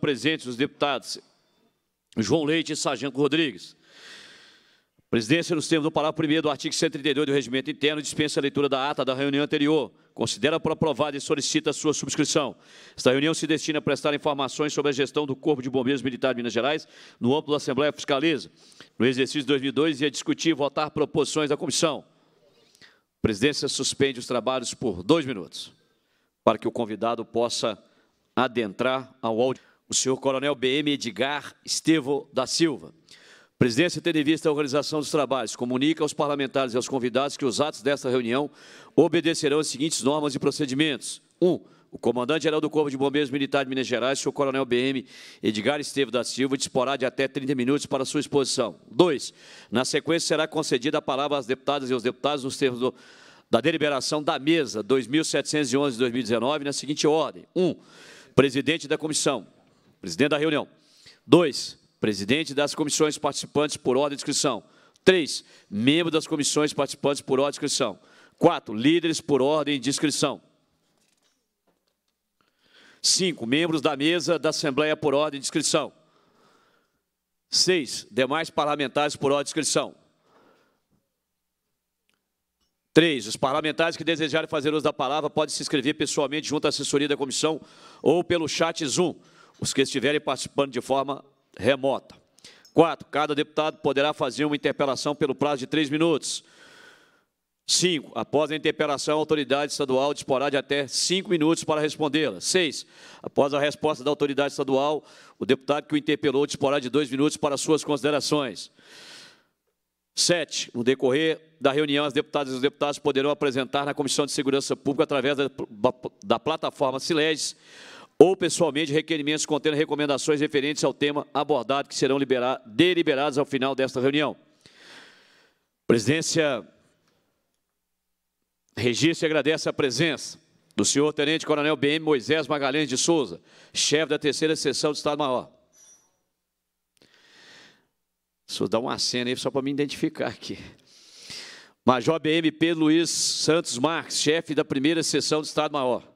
presentes os deputados João Leite e Sargento Rodrigues. A presidência, nos termos do parágrafo 1 do artigo 132 do Regimento Interno, dispensa a leitura da ata da reunião anterior, considera por aprovada e solicita a sua subscrição. Esta reunião se destina a prestar informações sobre a gestão do Corpo de Bombeiros Militar de Minas Gerais no âmbito da Assembleia Fiscaliza, no exercício de 2002, e a discutir e votar proposições da comissão. A presidência suspende os trabalhos por dois minutos, para que o convidado possa adentrar ao auditório o senhor Coronel BM Edgar Estevo da Silva. presidência, tendo em vista a organização dos trabalhos, comunica aos parlamentares e aos convidados que os atos desta reunião obedecerão às seguintes normas e procedimentos. 1. Um, o comandante-geral do Corpo de Bombeiros Militar de Minas Gerais, senhor Coronel BM Edgar Estevo da Silva, disporá de até 30 minutos para sua exposição. 2. Na sequência, será concedida a palavra às deputadas e aos deputados nos termos do, da deliberação da mesa 2711-2019, na seguinte ordem. 1. Um, presidente da comissão, Presidente da reunião. 2. Presidente das comissões participantes por ordem de inscrição. 3. Membro das comissões participantes por ordem de inscrição. 4. Líderes por ordem de inscrição. 5. Membros da mesa da Assembleia por ordem de inscrição. 6. Demais parlamentares por ordem de inscrição. 3. Os parlamentares que desejarem fazer uso da palavra podem se inscrever pessoalmente junto à assessoria da comissão ou pelo chat Zoom os que estiverem participando de forma remota. Quatro, cada deputado poderá fazer uma interpelação pelo prazo de três minutos. Cinco, após a interpelação, a autoridade estadual disporá de até cinco minutos para respondê-la. Seis, após a resposta da autoridade estadual, o deputado que o interpelou disporá de dois minutos para suas considerações. Sete, no decorrer da reunião, as deputadas e os deputados poderão apresentar na Comissão de Segurança Pública, através da, da plataforma Sileges, ou pessoalmente requerimentos contendo recomendações referentes ao tema abordado que serão liberar, deliberados ao final desta reunião. Presidência registro e agradece a presença do senhor Tenente Coronel BM Moisés Magalhães de Souza, chefe da terceira sessão do Estado-Maior. Só dá uma cena aí só para me identificar aqui. Major BM Pedro Luiz Santos Marques, chefe da primeira sessão do Estado-Maior.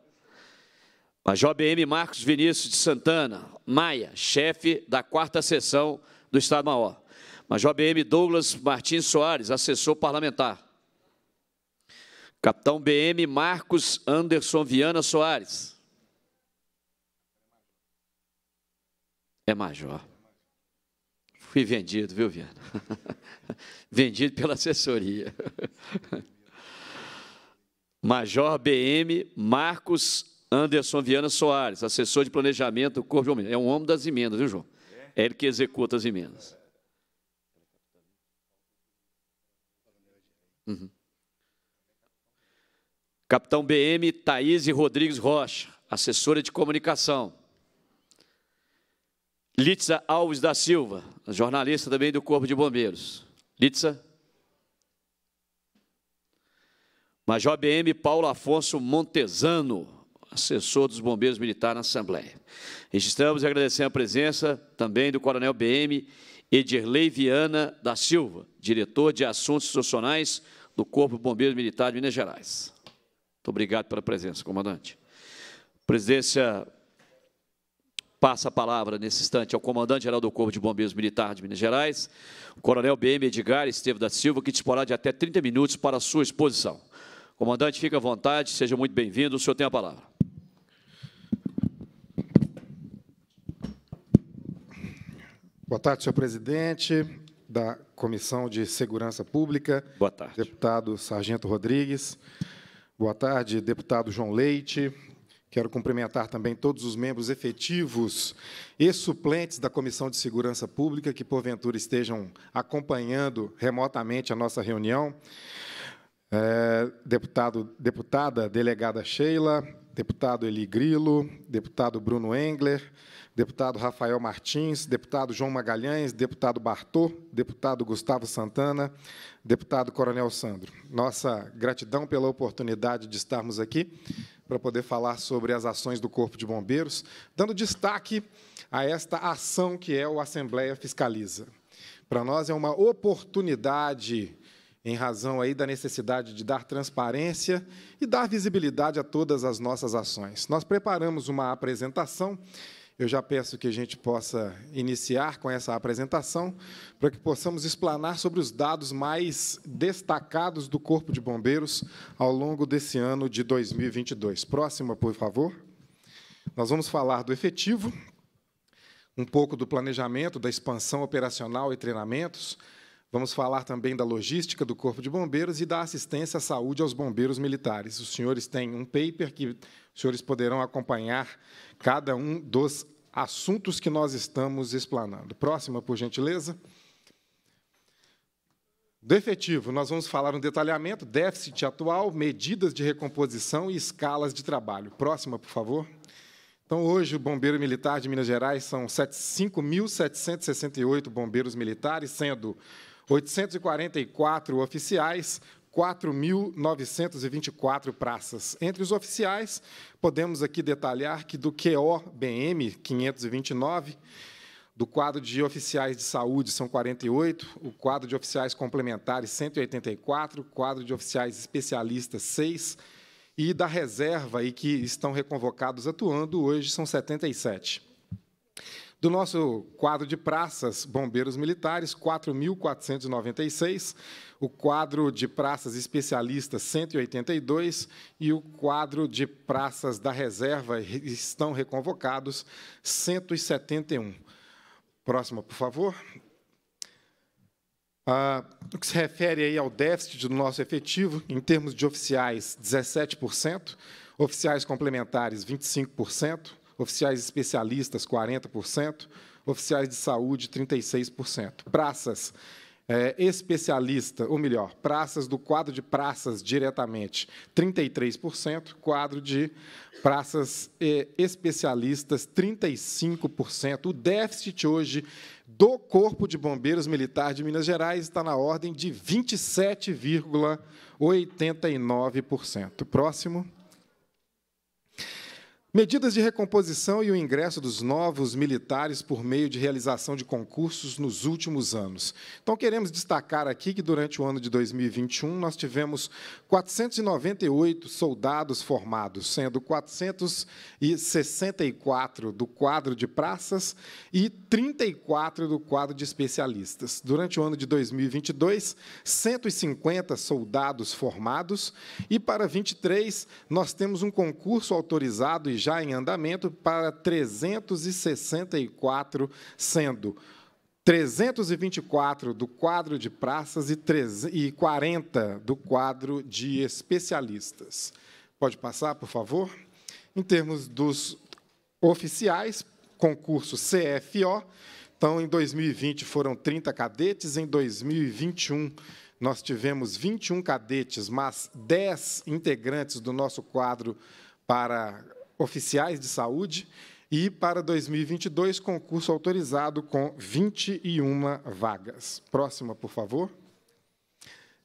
Major BM Marcos Vinícius de Santana Maia, chefe da quarta sessão do Estado-Maior. Major BM Douglas Martins Soares, assessor parlamentar. Capitão BM Marcos Anderson Viana Soares. É major. Fui vendido, viu, Viana? vendido pela assessoria. Major BM Marcos Anderson Viana Soares, assessor de planejamento do Corpo de Bombeiros, É um homem das emendas, viu, João? É ele que executa as emendas. Uhum. Capitão BM Thaís Rodrigues Rocha, assessora de comunicação. Litza Alves da Silva, jornalista também do Corpo de Bombeiros. Litza. Major BM Paulo Afonso Montezano assessor dos Bombeiros Militares na Assembleia. Registramos e agradecemos a presença também do Coronel BM Edirley Viana da Silva, diretor de Assuntos Institucionais do Corpo Bombeiros Militar de Minas Gerais. Muito obrigado pela presença, comandante. presidência passa a palavra, nesse instante, ao comandante-geral do Corpo de Bombeiros Militar de Minas Gerais, o coronel BM Edgar Estevo da Silva, que disporá de até 30 minutos para a sua exposição. Comandante, fique à vontade, seja muito bem-vindo, o senhor tem a palavra. Boa tarde, senhor presidente da Comissão de Segurança Pública. Boa tarde. Deputado Sargento Rodrigues. Boa tarde, deputado João Leite. Quero cumprimentar também todos os membros efetivos e suplentes da Comissão de Segurança Pública que, porventura, estejam acompanhando remotamente a nossa reunião. É, deputado, deputada delegada Sheila, deputado Eli Grilo, deputado Bruno Engler, deputado Rafael Martins, deputado João Magalhães, deputado Bartô, deputado Gustavo Santana, deputado Coronel Sandro. Nossa gratidão pela oportunidade de estarmos aqui para poder falar sobre as ações do Corpo de Bombeiros, dando destaque a esta ação que é o Assembleia Fiscaliza. Para nós é uma oportunidade em razão aí da necessidade de dar transparência e dar visibilidade a todas as nossas ações. Nós preparamos uma apresentação eu já peço que a gente possa iniciar com essa apresentação, para que possamos explanar sobre os dados mais destacados do Corpo de Bombeiros ao longo desse ano de 2022. Próxima, por favor. Nós vamos falar do efetivo, um pouco do planejamento, da expansão operacional e treinamentos, Vamos falar também da logística do Corpo de Bombeiros e da assistência à saúde aos bombeiros militares. Os senhores têm um paper que os senhores poderão acompanhar cada um dos assuntos que nós estamos explanando. Próxima, por gentileza. Do efetivo, nós vamos falar um detalhamento, déficit atual, medidas de recomposição e escalas de trabalho. Próxima, por favor. Então, hoje, o Bombeiro Militar de Minas Gerais são 5.768 bombeiros militares, sendo 844 oficiais, 4.924 praças. Entre os oficiais, podemos aqui detalhar que do QOBM 529, do quadro de oficiais de saúde são 48, o quadro de oficiais complementares 184, o quadro de oficiais especialistas 6 e da reserva aí que estão reconvocados atuando hoje são 77. Do nosso quadro de praças, bombeiros militares, 4.496, o quadro de praças especialistas, 182, e o quadro de praças da reserva estão reconvocados, 171. Próxima, por favor. Ah, o que se refere aí ao déficit do nosso efetivo, em termos de oficiais, 17%, oficiais complementares, 25%, oficiais especialistas, 40%, oficiais de saúde, 36%. Praças, é, especialista, ou melhor, praças do quadro de praças diretamente, 33%, quadro de praças é, especialistas, 35%. O déficit hoje do Corpo de Bombeiros Militar de Minas Gerais está na ordem de 27,89%. Próximo. Medidas de recomposição e o ingresso dos novos militares por meio de realização de concursos nos últimos anos. Então, queremos destacar aqui que, durante o ano de 2021, nós tivemos 498 soldados formados, sendo 464 do quadro de praças e 34 do quadro de especialistas. Durante o ano de 2022, 150 soldados formados e, para 23, nós temos um concurso autorizado e já em andamento para 364, sendo 324 do quadro de praças e 40 do quadro de especialistas. Pode passar, por favor? Em termos dos oficiais, concurso CFO, então, em 2020 foram 30 cadetes, em 2021 nós tivemos 21 cadetes, mas 10 integrantes do nosso quadro para oficiais de saúde, e para 2022, concurso autorizado com 21 vagas. Próxima, por favor.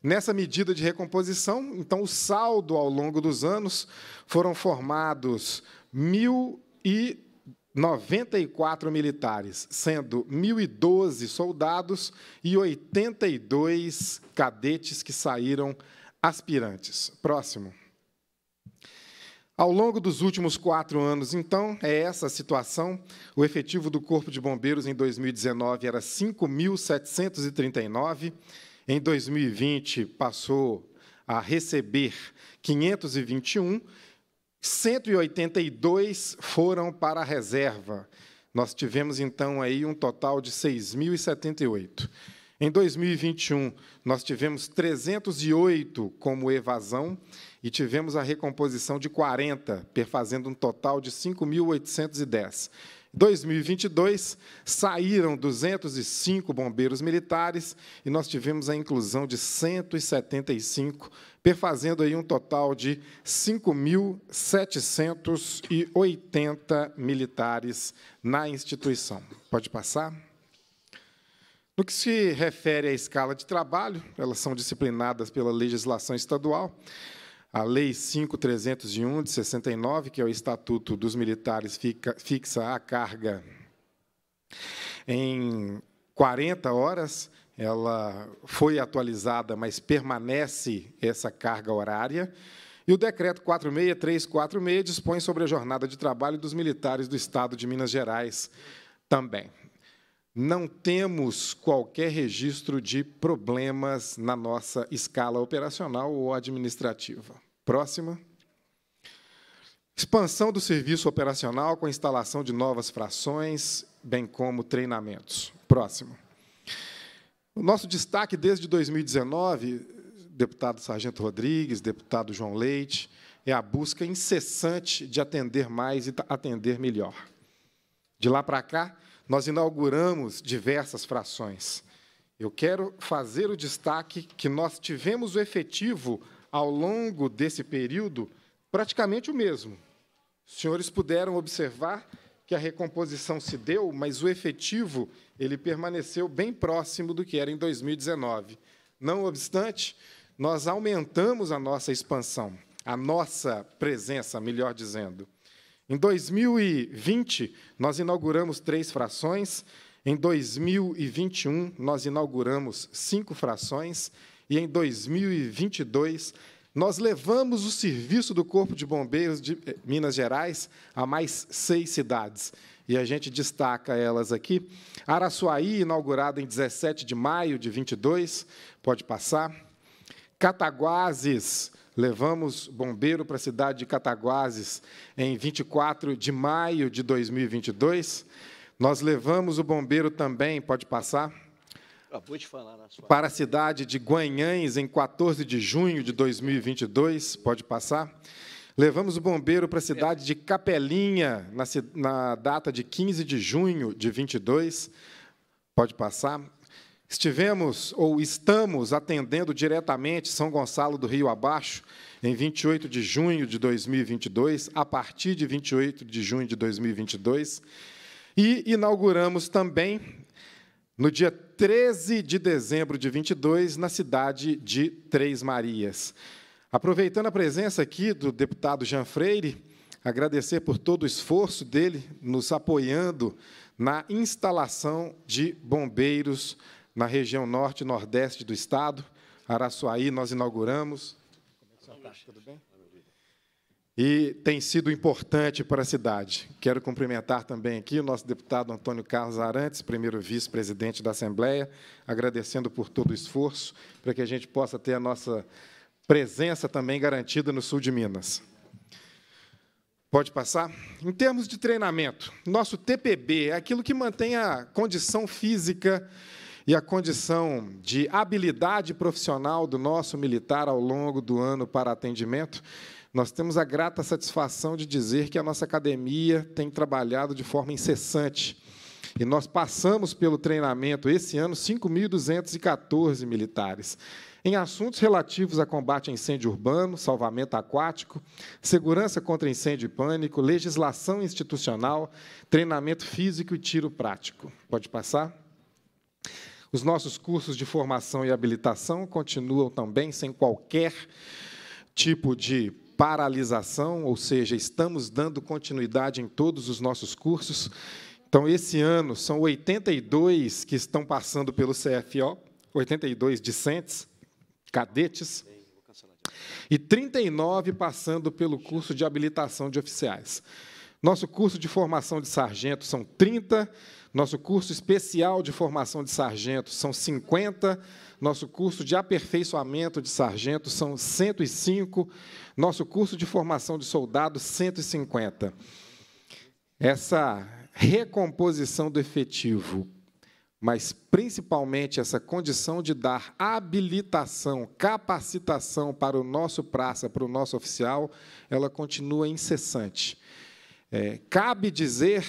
Nessa medida de recomposição, então, o saldo ao longo dos anos foram formados 1.094 militares, sendo 1.012 soldados e 82 cadetes que saíram aspirantes. Próximo. Ao longo dos últimos quatro anos, então, é essa a situação. O efetivo do Corpo de Bombeiros em 2019 era 5.739, em 2020 passou a receber 521, 182 foram para a reserva. Nós tivemos então aí um total de 6.078. Em 2021, nós tivemos 308 como evasão e tivemos a recomposição de 40, perfazendo um total de 5.810. 2022 saíram 205 bombeiros militares e nós tivemos a inclusão de 175, perfazendo aí um total de 5.780 militares na instituição. Pode passar? No que se refere à escala de trabalho, elas são disciplinadas pela legislação estadual. A Lei 5.301, de 69, que é o Estatuto dos Militares, fica, fixa a carga em 40 horas. Ela foi atualizada, mas permanece essa carga horária. E o decreto 46346 dispõe sobre a jornada de trabalho dos militares do Estado de Minas Gerais também não temos qualquer registro de problemas na nossa escala operacional ou administrativa. Próxima. Expansão do serviço operacional com a instalação de novas frações, bem como treinamentos. Próximo. O nosso destaque desde 2019, deputado Sargento Rodrigues, deputado João Leite, é a busca incessante de atender mais e atender melhor. De lá para cá, nós inauguramos diversas frações. Eu quero fazer o destaque que nós tivemos o efetivo ao longo desse período praticamente o mesmo. Os senhores puderam observar que a recomposição se deu, mas o efetivo ele permaneceu bem próximo do que era em 2019. Não obstante, nós aumentamos a nossa expansão, a nossa presença, melhor dizendo. Em 2020, nós inauguramos três frações. Em 2021, nós inauguramos cinco frações. E em 2022, nós levamos o serviço do Corpo de Bombeiros de eh, Minas Gerais a mais seis cidades. E a gente destaca elas aqui. Araçuaí, inaugurada em 17 de maio de 22, pode passar. Cataguases, Levamos bombeiro para a cidade de Cataguases em 24 de maio de 2022. Nós levamos o bombeiro também, pode passar? Acabou de falar na sua. Para a cidade de Guanhães em 14 de junho de 2022, pode passar? Levamos o bombeiro para a cidade de Capelinha na, na data de 15 de junho de 22, pode passar? Estivemos ou estamos atendendo diretamente São Gonçalo do Rio Abaixo em 28 de junho de 2022, a partir de 28 de junho de 2022, e inauguramos também no dia 13 de dezembro de 22 na cidade de Três Marias. Aproveitando a presença aqui do deputado Jean Freire, agradecer por todo o esforço dele nos apoiando na instalação de bombeiros na região norte e nordeste do estado. Araçuaí, nós inauguramos. Como é que Tudo bem? E tem sido importante para a cidade. Quero cumprimentar também aqui o nosso deputado Antônio Carlos Arantes, primeiro vice-presidente da Assembleia, agradecendo por todo o esforço para que a gente possa ter a nossa presença também garantida no sul de Minas. Pode passar? Em termos de treinamento, nosso TPB é aquilo que mantém a condição física e a condição de habilidade profissional do nosso militar ao longo do ano para atendimento, nós temos a grata satisfação de dizer que a nossa academia tem trabalhado de forma incessante. E nós passamos pelo treinamento esse ano 5.214 militares em assuntos relativos a combate a incêndio urbano, salvamento aquático, segurança contra incêndio e pânico, legislação institucional, treinamento físico e tiro prático. Pode passar? Os nossos cursos de formação e habilitação continuam também sem qualquer tipo de paralisação, ou seja, estamos dando continuidade em todos os nossos cursos. Então, esse ano, são 82 que estão passando pelo CFO, 82 discentes, cadetes, e 39 passando pelo curso de habilitação de oficiais. Nosso curso de formação de sargento são 30, nosso curso especial de formação de sargentos são 50. Nosso curso de aperfeiçoamento de sargentos são 105. Nosso curso de formação de soldados, 150. Essa recomposição do efetivo, mas principalmente essa condição de dar habilitação, capacitação para o nosso praça, para o nosso oficial, ela continua incessante. É, cabe dizer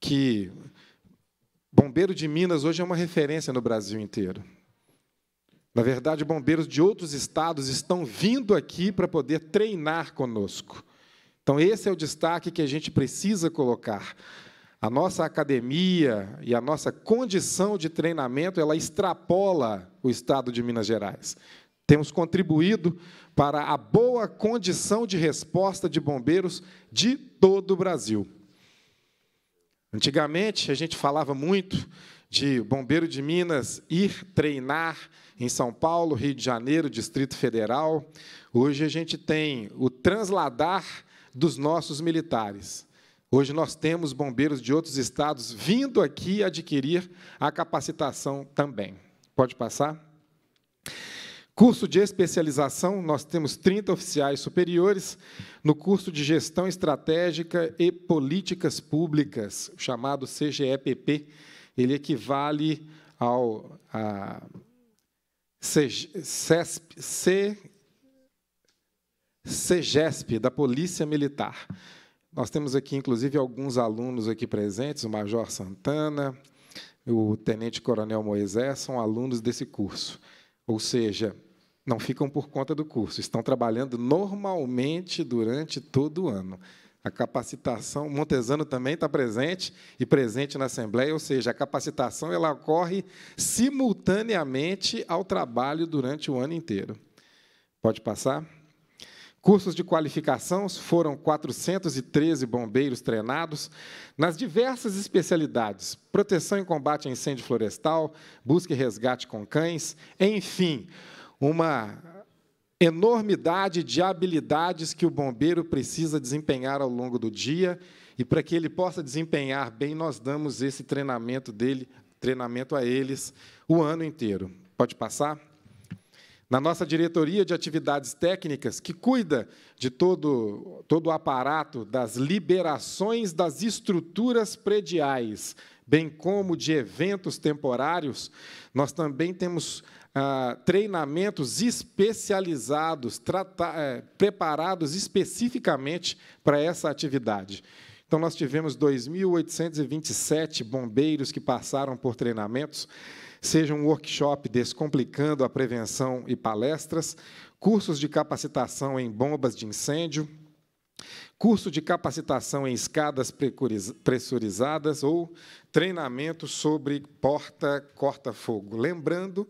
que Bombeiro de Minas hoje é uma referência no Brasil inteiro. Na verdade, bombeiros de outros estados estão vindo aqui para poder treinar conosco. Então, esse é o destaque que a gente precisa colocar. A nossa academia e a nossa condição de treinamento, ela extrapola o estado de Minas Gerais. Temos contribuído para a boa condição de resposta de bombeiros de todo o Brasil. Antigamente, a gente falava muito de bombeiro de Minas ir treinar em São Paulo, Rio de Janeiro, Distrito Federal. Hoje a gente tem o transladar dos nossos militares. Hoje nós temos bombeiros de outros estados vindo aqui adquirir a capacitação também. Pode passar? Curso de especialização, nós temos 30 oficiais superiores no curso de Gestão Estratégica e Políticas Públicas, chamado CGEPP. Ele equivale ao a CESP, C, CEGESP, da Polícia Militar. Nós temos aqui, inclusive, alguns alunos aqui presentes, o Major Santana, o Tenente Coronel Moisés, são alunos desse curso. Ou seja, não ficam por conta do curso, estão trabalhando normalmente durante todo o ano. A capacitação, Montesano também está presente e presente na Assembleia, ou seja, a capacitação ela ocorre simultaneamente ao trabalho durante o ano inteiro. Pode passar? Cursos de qualificação foram 413 bombeiros treinados nas diversas especialidades: proteção e combate a incêndio florestal, busca e resgate com cães, enfim, uma enormidade de habilidades que o bombeiro precisa desempenhar ao longo do dia, e para que ele possa desempenhar bem, nós damos esse treinamento dele, treinamento a eles o ano inteiro. Pode passar? Na nossa diretoria de atividades técnicas, que cuida de todo, todo o aparato das liberações das estruturas prediais, bem como de eventos temporários, nós também temos ah, treinamentos especializados, é, preparados especificamente para essa atividade. Então, nós tivemos 2.827 bombeiros que passaram por treinamentos, seja um workshop descomplicando a prevenção e palestras, cursos de capacitação em bombas de incêndio, curso de capacitação em escadas pressurizadas ou treinamento sobre porta corta-fogo. Lembrando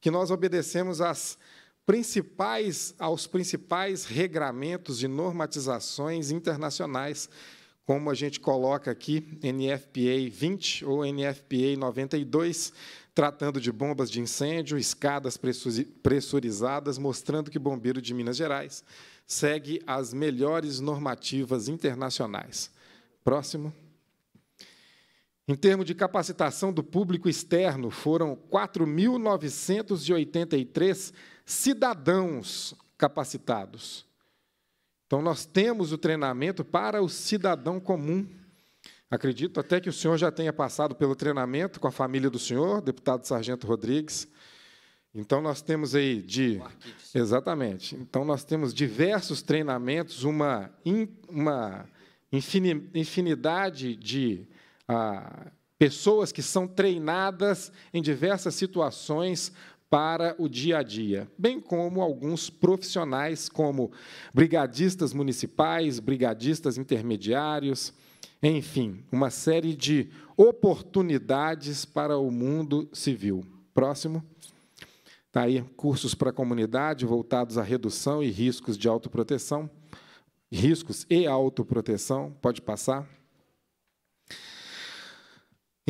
que nós obedecemos às principais, aos principais regramentos e normatizações internacionais, como a gente coloca aqui, NFPA 20 ou NFPA 92, tratando de bombas de incêndio, escadas pressurizadas, mostrando que bombeiro de Minas Gerais segue as melhores normativas internacionais. Próximo. Em termos de capacitação do público externo, foram 4.983 cidadãos capacitados. Então, nós temos o treinamento para o cidadão comum. Acredito até que o senhor já tenha passado pelo treinamento com a família do senhor, deputado Sargento Rodrigues. Então, nós temos aí de. Exatamente. Então, nós temos diversos treinamentos, uma, in, uma infinidade de pessoas que são treinadas em diversas situações para o dia a dia, bem como alguns profissionais, como brigadistas municipais, brigadistas intermediários, enfim, uma série de oportunidades para o mundo civil. Próximo. Está aí cursos para a comunidade voltados à redução e riscos de autoproteção. Riscos e autoproteção. Pode passar.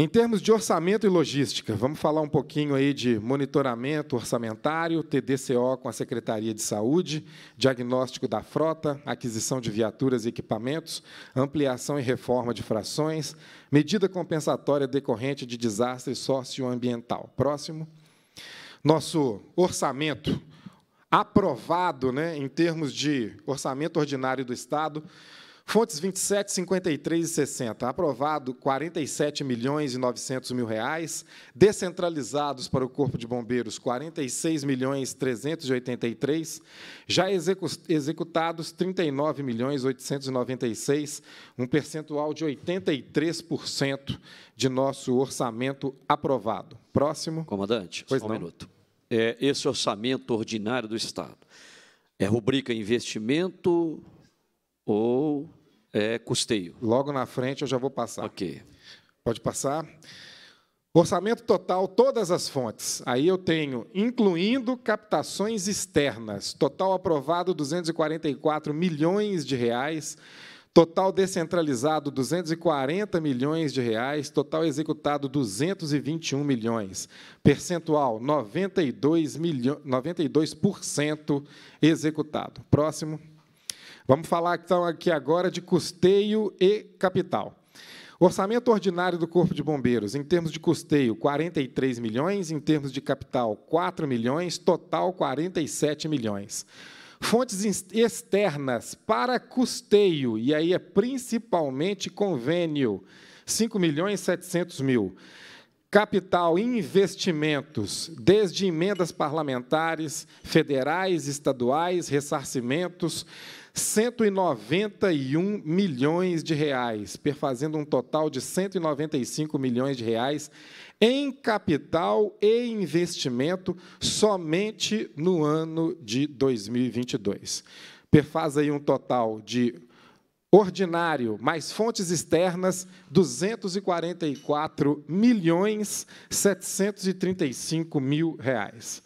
Em termos de orçamento e logística, vamos falar um pouquinho aí de monitoramento orçamentário, TDCO com a Secretaria de Saúde, diagnóstico da frota, aquisição de viaturas e equipamentos, ampliação e reforma de frações, medida compensatória decorrente de desastre socioambiental. Próximo. Nosso orçamento aprovado, né, em termos de orçamento ordinário do Estado, Fontes 27, 53 e 60. Aprovado 47 milhões e 900 mil reais, descentralizados para o Corpo de Bombeiros 46 milhões 383, já executados 39 milhões 896, um percentual de 83% de nosso orçamento aprovado. Próximo. Comandante, pois um minuto. É, esse orçamento ordinário do Estado é rubrica investimento ou é custeio. Logo na frente eu já vou passar. Ok. Pode passar. Orçamento total, todas as fontes. Aí eu tenho, incluindo captações externas, total aprovado 244 milhões de reais, total descentralizado 240 milhões de reais, total executado 221 milhões, percentual 92 92% executado. Próximo. Vamos falar então aqui agora de custeio e capital. Orçamento ordinário do Corpo de Bombeiros, em termos de custeio, 43 milhões, em termos de capital, 4 milhões, total 47 milhões. Fontes externas para custeio, e aí é principalmente convênio, 5 milhões 700 mil. Capital investimentos, desde emendas parlamentares, federais, estaduais, ressarcimentos, 191 milhões de reais, perfazendo um total de 195 milhões de reais em capital e investimento somente no ano de 2022. Perfaz aí um total de ordinário mais fontes externas 244 milhões 735 mil reais.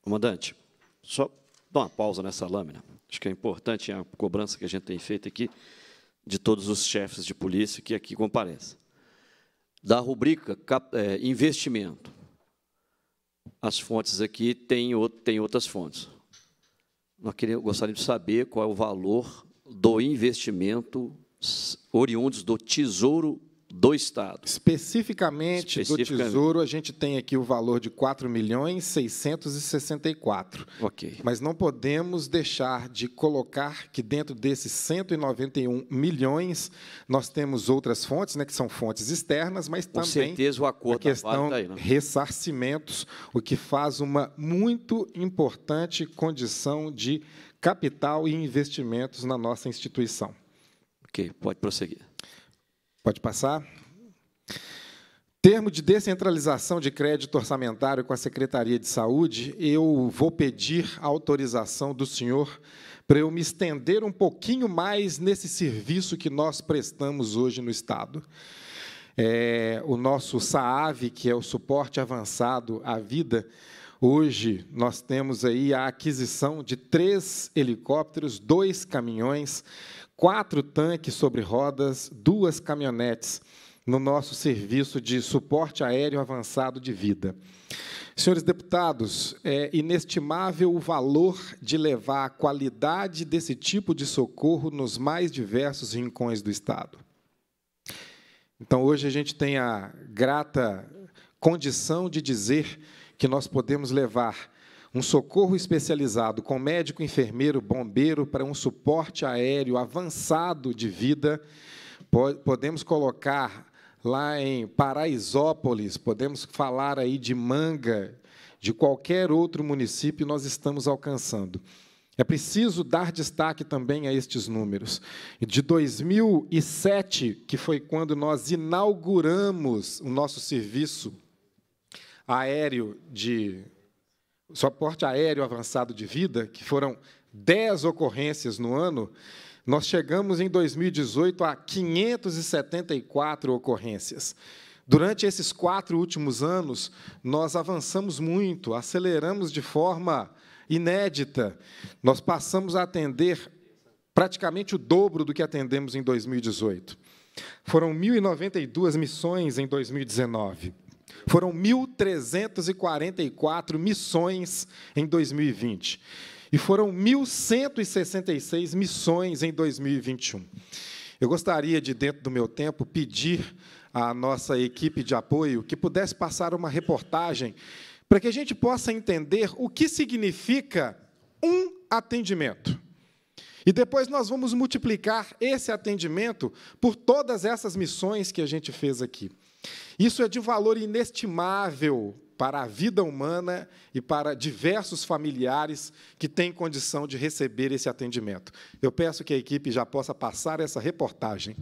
Comandante, só dá uma pausa nessa lâmina. Acho que é importante é a cobrança que a gente tem feito aqui de todos os chefes de polícia que aqui comparecem. Da rubrica é, investimento, as fontes aqui têm, têm outras fontes. Nós queria gostaríamos de saber qual é o valor do investimento oriundos do Tesouro do Estado. Especificamente, Especificamente, do Tesouro, a gente tem aqui o valor de R$ milhões Ok. Mas não podemos deixar de colocar que dentro desses 191 milhões nós temos outras fontes, né, que são fontes externas, mas Com também certeza, o acordo a questão vale tá aí, né? ressarcimentos, o que faz uma muito importante condição de capital e investimentos na nossa instituição. Ok, pode prosseguir. Pode passar. Termo de descentralização de crédito orçamentário com a Secretaria de Saúde, eu vou pedir autorização do senhor para eu me estender um pouquinho mais nesse serviço que nós prestamos hoje no Estado. É, o nosso SAAV, que é o suporte avançado à vida, hoje nós temos aí a aquisição de três helicópteros, dois caminhões, quatro tanques sobre rodas, duas caminhonetes no nosso serviço de suporte aéreo avançado de vida. Senhores deputados, é inestimável o valor de levar a qualidade desse tipo de socorro nos mais diversos rincões do Estado. Então, hoje a gente tem a grata condição de dizer que nós podemos levar um socorro especializado com médico, enfermeiro, bombeiro para um suporte aéreo avançado de vida. Podemos colocar lá em Paraisópolis, podemos falar aí de Manga, de qualquer outro município, nós estamos alcançando. É preciso dar destaque também a estes números. De 2007, que foi quando nós inauguramos o nosso serviço aéreo de suporte aéreo avançado de vida, que foram 10 ocorrências no ano, nós chegamos em 2018 a 574 ocorrências. Durante esses quatro últimos anos, nós avançamos muito, aceleramos de forma inédita. Nós passamos a atender praticamente o dobro do que atendemos em 2018. Foram 1.092 missões em 2019. Foram 1.344 missões em 2020 e foram 1.166 missões em 2021. Eu gostaria de, dentro do meu tempo, pedir à nossa equipe de apoio que pudesse passar uma reportagem para que a gente possa entender o que significa um atendimento. E depois nós vamos multiplicar esse atendimento por todas essas missões que a gente fez aqui. Isso é de valor inestimável para a vida humana e para diversos familiares que têm condição de receber esse atendimento. Eu peço que a equipe já possa passar essa reportagem.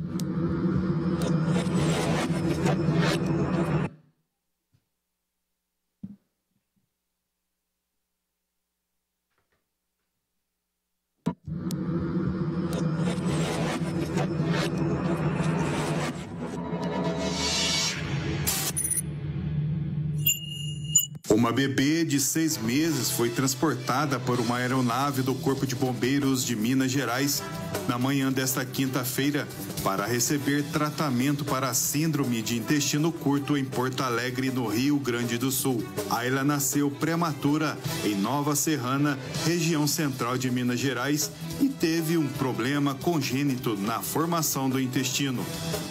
Uma bebê de seis meses foi transportada por uma aeronave do Corpo de Bombeiros de Minas Gerais na manhã desta quinta-feira para receber tratamento para a síndrome de intestino curto em Porto Alegre, no Rio Grande do Sul. Ayla nasceu prematura em Nova Serrana, região central de Minas Gerais, teve um problema congênito na formação do intestino.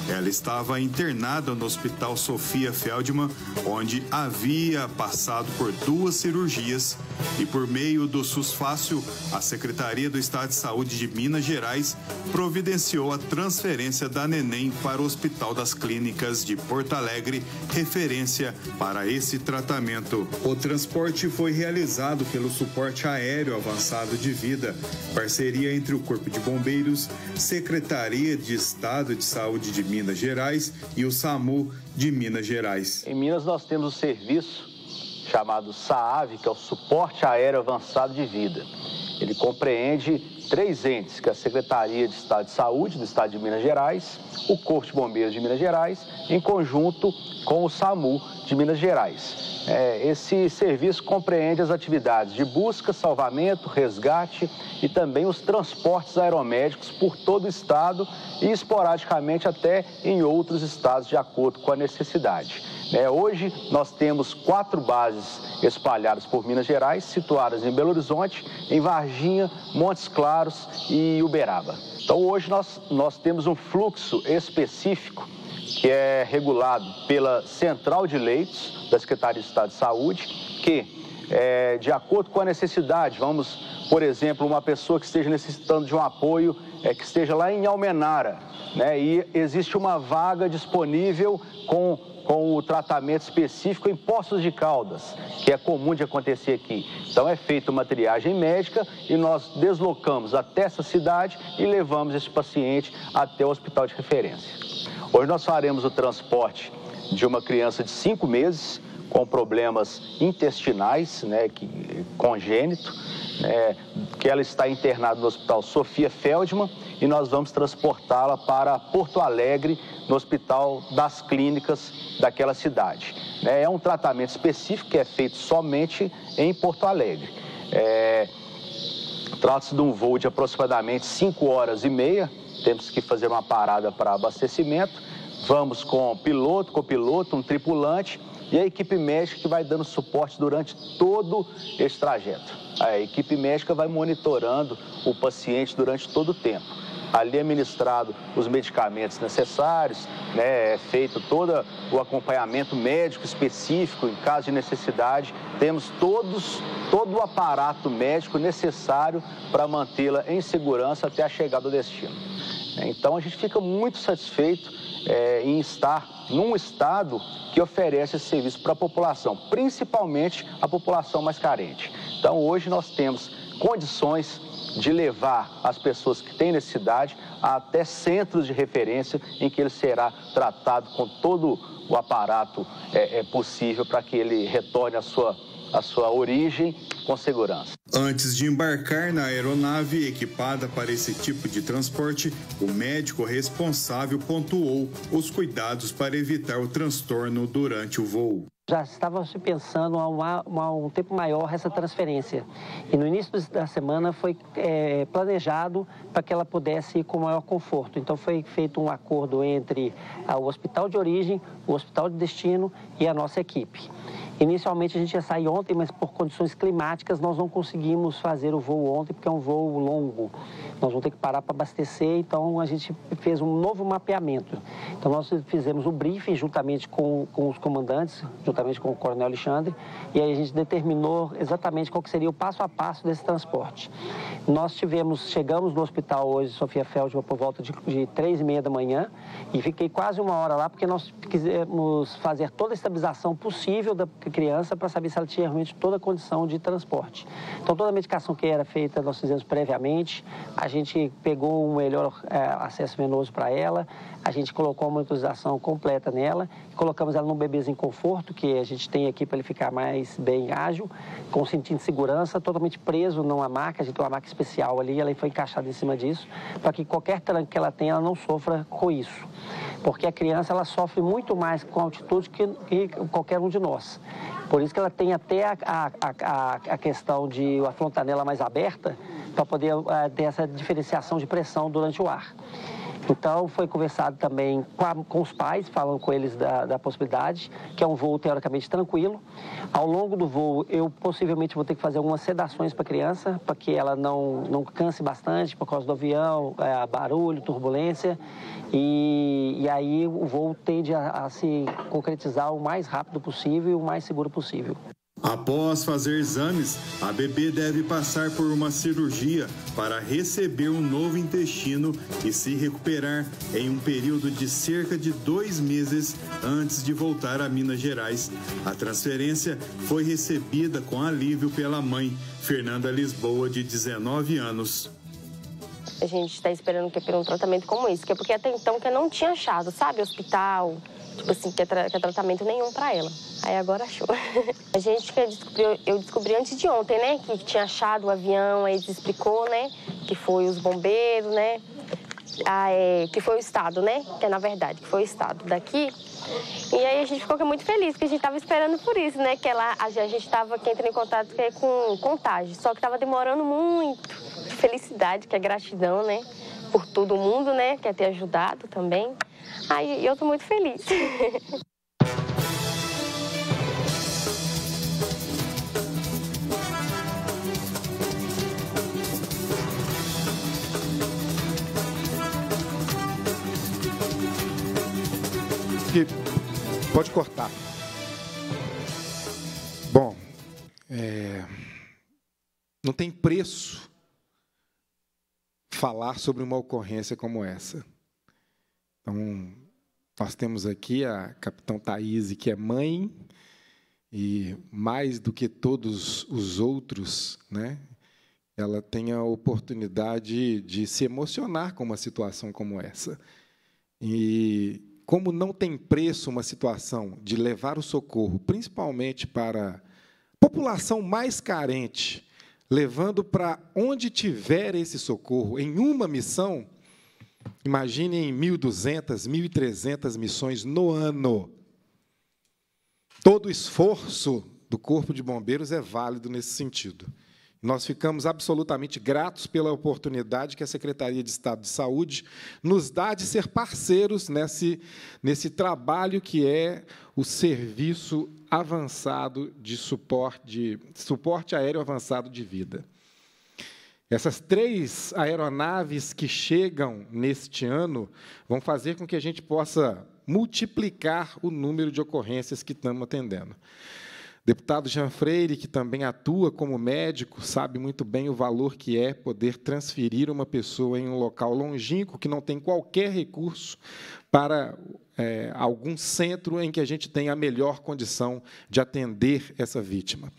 Ela estava internada no Hospital Sofia Feldman, onde havia passado por duas cirurgias e por meio do SUSFácil, a Secretaria do Estado de Saúde de Minas Gerais providenciou a transferência da neném para o Hospital das Clínicas de Porto Alegre, referência para esse tratamento. O transporte foi realizado pelo suporte aéreo avançado de vida, parceria entre o Corpo de Bombeiros, Secretaria de Estado de Saúde de Minas Gerais e o SAMU de Minas Gerais. Em Minas, nós temos o serviço chamado SAAV, que é o Suporte Aéreo Avançado de Vida. Ele compreende três entes, que é a Secretaria de Estado de Saúde do Estado de Minas Gerais, o Corpo de Bombeiros de Minas Gerais, em conjunto com o SAMU de Minas Gerais. É, esse serviço compreende as atividades de busca, salvamento, resgate e também os transportes aeromédicos por todo o estado e esporadicamente até em outros estados, de acordo com a necessidade. É, hoje nós temos quatro bases espalhadas por Minas Gerais, situadas em Belo Horizonte, em Varginha, Montes Claros e Uberaba. Então hoje nós, nós temos um fluxo específico que é regulado pela Central de Leitos da Secretaria de Estado de Saúde, que é, de acordo com a necessidade, vamos, por exemplo, uma pessoa que esteja necessitando de um apoio, é, que esteja lá em Almenara, né, e existe uma vaga disponível com com o tratamento específico em Poços de Caldas, que é comum de acontecer aqui. Então é feita uma triagem médica e nós deslocamos até essa cidade e levamos esse paciente até o hospital de referência. Hoje nós faremos o transporte de uma criança de cinco meses com problemas intestinais, né, que, congênito, né, que ela está internada no Hospital Sofia Feldman e nós vamos transportá-la para Porto Alegre, no Hospital das Clínicas daquela cidade. Né. É um tratamento específico que é feito somente em Porto Alegre. É, Trata-se de um voo de aproximadamente 5 horas e meia, temos que fazer uma parada para abastecimento. Vamos com piloto, copiloto, um tripulante e a equipe médica que vai dando suporte durante todo esse trajeto. A equipe médica vai monitorando o paciente durante todo o tempo. Ali é ministrado os medicamentos necessários, né, é feito todo o acompanhamento médico específico em caso de necessidade. Temos todos, todo o aparato médico necessário para mantê-la em segurança até a chegada ao destino. Né? Então a gente fica muito satisfeito é, em estar num estado que oferece esse serviço para a população, principalmente a população mais carente. Então hoje nós temos condições de levar as pessoas que têm necessidade até centros de referência em que ele será tratado com todo o aparato é, é possível para que ele retorne à sua a sua origem com segurança. Antes de embarcar na aeronave equipada para esse tipo de transporte, o médico responsável pontuou os cuidados para evitar o transtorno durante o voo. Já estava se pensando há um, tempo maior essa transferência. E no início da semana foi é, planejado para que ela pudesse ir com maior conforto. Então foi feito um acordo entre o hospital de origem, o hospital de destino e a nossa equipe. Inicialmente a gente ia sair ontem, mas por condições climáticas nós não conseguimos fazer o voo ontem, porque é um voo longo. Nós vamos ter que parar para abastecer, então a gente fez um novo mapeamento. Então nós fizemos o um briefing juntamente com, com os comandantes, juntamente com o Coronel Alexandre, e aí a gente determinou exatamente qual seria o passo a passo desse transporte. Nós tivemos, chegamos no hospital hoje, Sofia Feldman, por volta de, de 3 e meia da manhã, e fiquei quase uma hora lá, porque nós quisemos fazer toda a estabilização possível da criança para saber se ela tinha realmente toda a condição de transporte. Então, toda a medicação que era feita, nós fizemos previamente, a gente pegou um melhor é, acesso venoso para ela, a gente colocou uma monitorização completa nela, colocamos ela num bebezinho em conforto, que a gente tem aqui para ele ficar mais bem ágil, com sentido de segurança, totalmente preso numa marca, a gente tem uma marca especial ali, ela foi encaixada em cima disso, para que qualquer tranco que ela tenha, ela não sofra com isso. Porque a criança, ela sofre muito mais com altitude que, que qualquer um de nós. Por isso que ela tem até a, a, a, a questão de a frontanela mais aberta, para poder eh, ter essa diferenciação de pressão durante o ar. Então, foi conversado também com, a, com os pais, falando com eles da, da, possibilidade, que é um voo teoricamente tranquilo. Ao longo do voo, eu possivelmente vou ter que fazer algumas sedações para a criança, para que ela não, não canse bastante por causa do avião, é, barulho, turbulência. E, e, aí o voo tende a, a se concretizar o mais rápido possível e o mais seguro possível. Após fazer exames, a bebê deve passar por uma cirurgia para receber um novo intestino e se recuperar em um período de cerca de dois meses antes de voltar a Minas Gerais. A transferência foi recebida com alívio pela mãe, Fernanda Lisboa, de 19 anos. A gente está esperando que é por um tratamento como esse, que é porque até então que não tinha achado, sabe, hospital, tipo assim, que é, que é tratamento nenhum para ela. Aí agora achou. a gente que descobriu, eu descobri antes de ontem, né, que tinha achado o avião, aí eles explicou, né, que foi os bombeiros, né, ah, é, que foi o estado, né? Que é na verdade, que foi o estado daqui. E aí a gente ficou muito feliz, porque a gente tava esperando por isso, né? Que ela, é a gente tava que entra em contato que é com contagem, só que tava demorando muito. Felicidade, que é gratidão, né? Por todo mundo, né? Que é ter ajudado também. Ai, eu tô muito feliz. pode cortar. Bom, é, não tem preço falar sobre uma ocorrência como essa. Então, nós temos aqui a capitão Thaís, que é mãe, e mais do que todos os outros, né, ela tem a oportunidade de se emocionar com uma situação como essa. E como não tem preço uma situação de levar o socorro, principalmente para a população mais carente, levando para onde tiver esse socorro, em uma missão, Imaginem 1.200, 1.300 missões no ano. Todo o esforço do Corpo de Bombeiros é válido nesse sentido. Nós ficamos absolutamente gratos pela oportunidade que a Secretaria de Estado de Saúde nos dá de ser parceiros nesse, nesse trabalho que é o serviço avançado de suporte, de suporte aéreo avançado de vida. Essas três aeronaves que chegam neste ano vão fazer com que a gente possa multiplicar o número de ocorrências que estamos atendendo. Deputado Jean Freire, que também atua como médico, sabe muito bem o valor que é poder transferir uma pessoa em um local longínquo que não tem qualquer recurso para é, algum centro em que a gente tenha a melhor condição de atender essa vítima.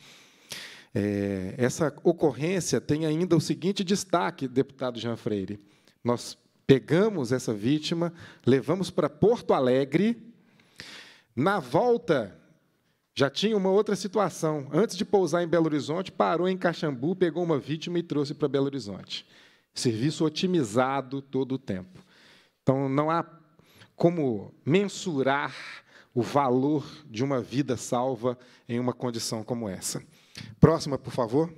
É, essa ocorrência tem ainda o seguinte destaque, deputado Jean Freire. Nós pegamos essa vítima, levamos para Porto Alegre. Na volta, já tinha uma outra situação. Antes de pousar em Belo Horizonte, parou em Caxambu, pegou uma vítima e trouxe para Belo Horizonte. Serviço otimizado todo o tempo. Então, não há como mensurar o valor de uma vida salva em uma condição como essa. Próxima, por favor.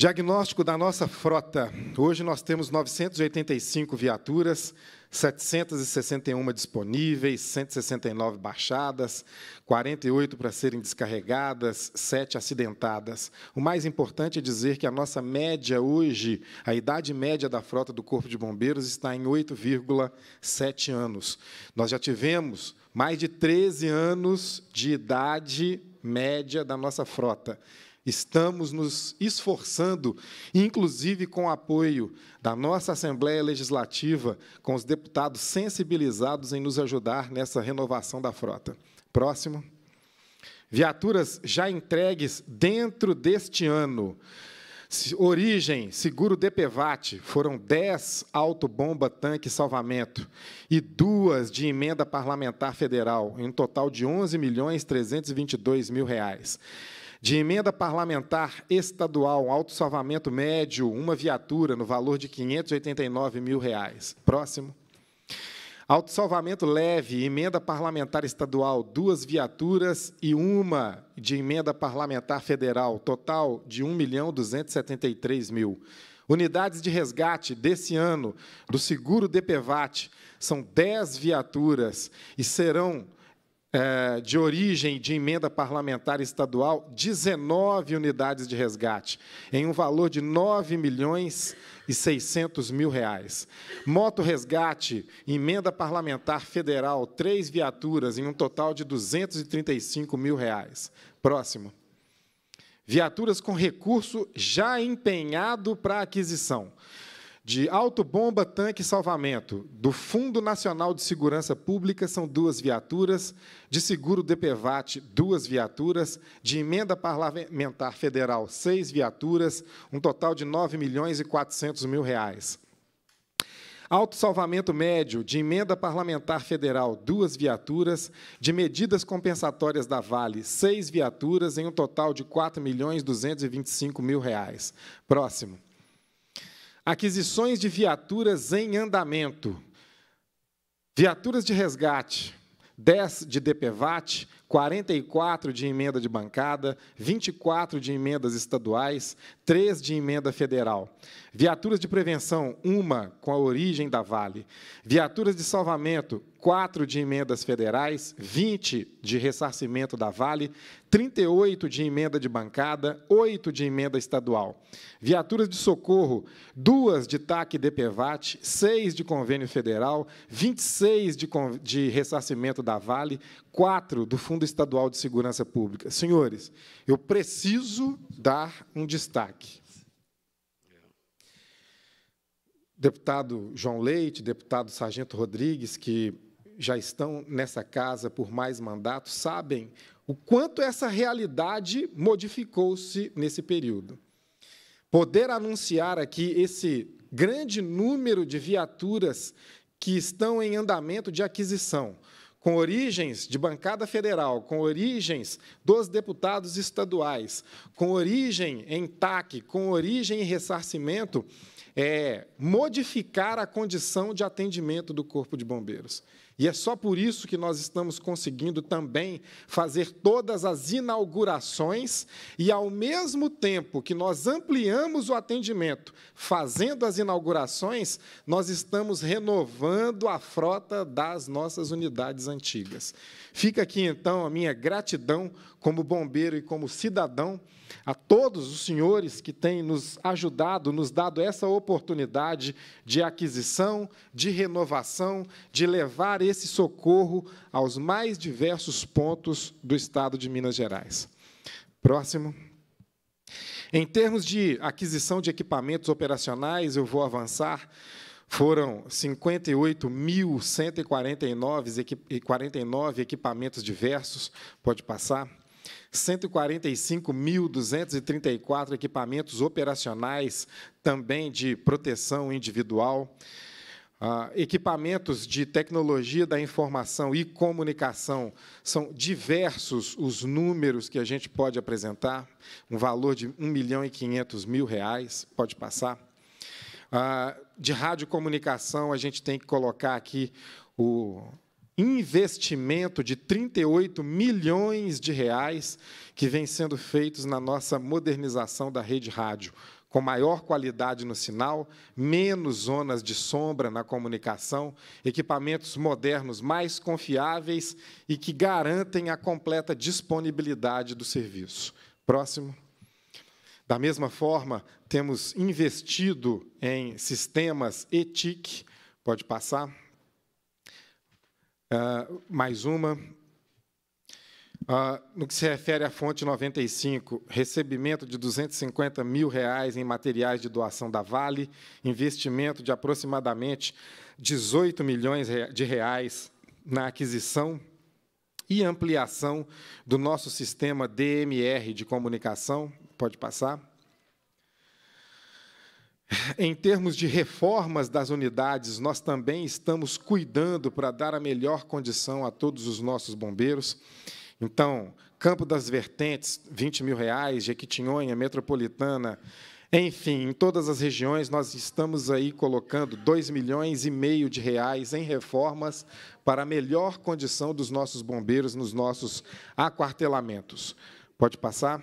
Diagnóstico da nossa frota. Hoje nós temos 985 viaturas, 761 disponíveis, 169 baixadas, 48 para serem descarregadas, 7 acidentadas. O mais importante é dizer que a nossa média hoje, a idade média da frota do Corpo de Bombeiros está em 8,7 anos. Nós já tivemos mais de 13 anos de idade média da nossa frota. Estamos nos esforçando, inclusive com o apoio da nossa Assembleia Legislativa, com os deputados sensibilizados em nos ajudar nessa renovação da frota. Próximo. Viaturas já entregues dentro deste ano. Origem, seguro DPVAT, foram 10 autobomba tanque salvamento e duas de emenda parlamentar federal, em um total de 11 milhões 322 mil reais. De emenda parlamentar estadual, autossalvamento médio, uma viatura, no valor de 589 mil reais. Próximo. Autossalvamento leve, emenda parlamentar estadual, duas viaturas e uma de emenda parlamentar federal, total de R$ 1.273.000. Unidades de resgate desse ano do seguro DPVAT são 10 viaturas e serão é, de origem de emenda parlamentar estadual 19 unidades de resgate, em um valor de 9 milhões e 600 mil reais. Moto resgate, emenda parlamentar federal, três viaturas, em um total de 235 mil reais. Próximo. Viaturas com recurso já empenhado para aquisição de autobomba, tanque e salvamento do Fundo Nacional de Segurança Pública são duas viaturas, de seguro DPVAT, duas viaturas, de emenda parlamentar federal, seis viaturas, um total de 9 milhões e 400 mil reais. salvamento médio de emenda parlamentar federal, duas viaturas, de medidas compensatórias da Vale, seis viaturas, em um total de R$ 4.225.000. Próximo. Aquisições de viaturas em andamento. Viaturas de resgate, 10 de DPVAT, 44 de emenda de bancada, 24 de emendas estaduais, 3 de emenda federal. Viaturas de prevenção, uma com a origem da Vale. Viaturas de salvamento, 4 de emendas federais, 20 de ressarcimento da Vale, 38 de emenda de bancada, 8 de emenda estadual. Viaturas de socorro, 2 de TAC e DPVAT, 6 de convênio federal, 26 de, de ressarcimento da Vale, 4 do Fundo Estadual de Segurança Pública. Senhores, eu preciso dar um destaque. Deputado João Leite, deputado Sargento Rodrigues, que já estão nessa casa por mais mandatos, sabem o quanto essa realidade modificou-se nesse período. Poder anunciar aqui esse grande número de viaturas que estão em andamento de aquisição, com origens de bancada federal, com origens dos deputados estaduais, com origem em TAC, com origem em ressarcimento, é, modificar a condição de atendimento do Corpo de Bombeiros. E é só por isso que nós estamos conseguindo também fazer todas as inaugurações e, ao mesmo tempo que nós ampliamos o atendimento fazendo as inaugurações, nós estamos renovando a frota das nossas unidades antigas. Fica aqui, então, a minha gratidão como bombeiro e como cidadão a todos os senhores que têm nos ajudado, nos dado essa oportunidade de aquisição, de renovação, de levar esse socorro aos mais diversos pontos do estado de Minas Gerais. Próximo. Em termos de aquisição de equipamentos operacionais, eu vou avançar. Foram 58.149 equipamentos diversos. Pode passar 145.234 equipamentos operacionais também de proteção individual, ah, equipamentos de tecnologia da informação e comunicação são diversos os números que a gente pode apresentar, um valor de 1 milhão e 500 mil reais, pode passar. Ah, de radiocomunicação, a gente tem que colocar aqui o investimento de 38 milhões de reais que vem sendo feitos na nossa modernização da rede rádio, com maior qualidade no sinal, menos zonas de sombra na comunicação, equipamentos modernos mais confiáveis e que garantem a completa disponibilidade do serviço. Próximo. Da mesma forma, temos investido em sistemas ETIC, pode passar ah, mais uma. Uh, no que se refere à fonte 95, recebimento de 250 mil reais em materiais de doação da Vale, investimento de aproximadamente 18 milhões de reais na aquisição e ampliação do nosso sistema DMR de comunicação. Pode passar. Em termos de reformas das unidades, nós também estamos cuidando para dar a melhor condição a todos os nossos bombeiros. Então, Campo das Vertentes, 20 mil reais, Jequitinhonha, Metropolitana, enfim, em todas as regiões nós estamos aí colocando 2 milhões e meio de reais em reformas para a melhor condição dos nossos bombeiros nos nossos aquartelamentos. Pode passar?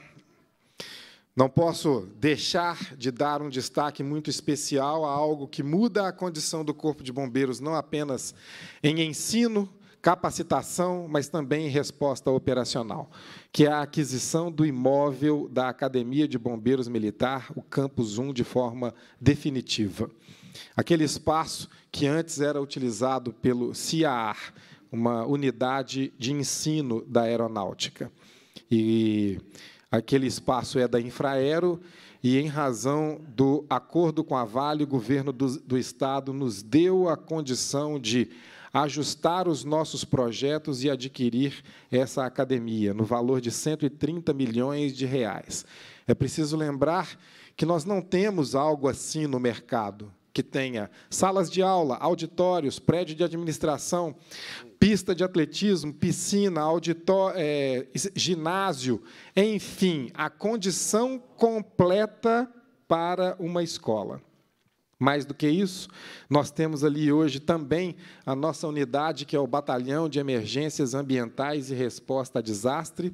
Não posso deixar de dar um destaque muito especial a algo que muda a condição do Corpo de Bombeiros, não apenas em ensino, capacitação, mas também em resposta operacional, que é a aquisição do imóvel da Academia de Bombeiros Militar, o Campus 1, de forma definitiva. Aquele espaço que antes era utilizado pelo CIAR, uma unidade de ensino da aeronáutica. E Aquele espaço é da Infraero e, em razão do acordo com a Vale, o governo do, do Estado nos deu a condição de ajustar os nossos projetos e adquirir essa academia, no valor de 130 milhões de reais. É preciso lembrar que nós não temos algo assim no mercado que tenha salas de aula, auditórios, prédio de administração, pista de atletismo, piscina, auditório, é, ginásio, enfim, a condição completa para uma escola. Mais do que isso, nós temos ali hoje também a nossa unidade, que é o Batalhão de Emergências Ambientais e Resposta a Desastre,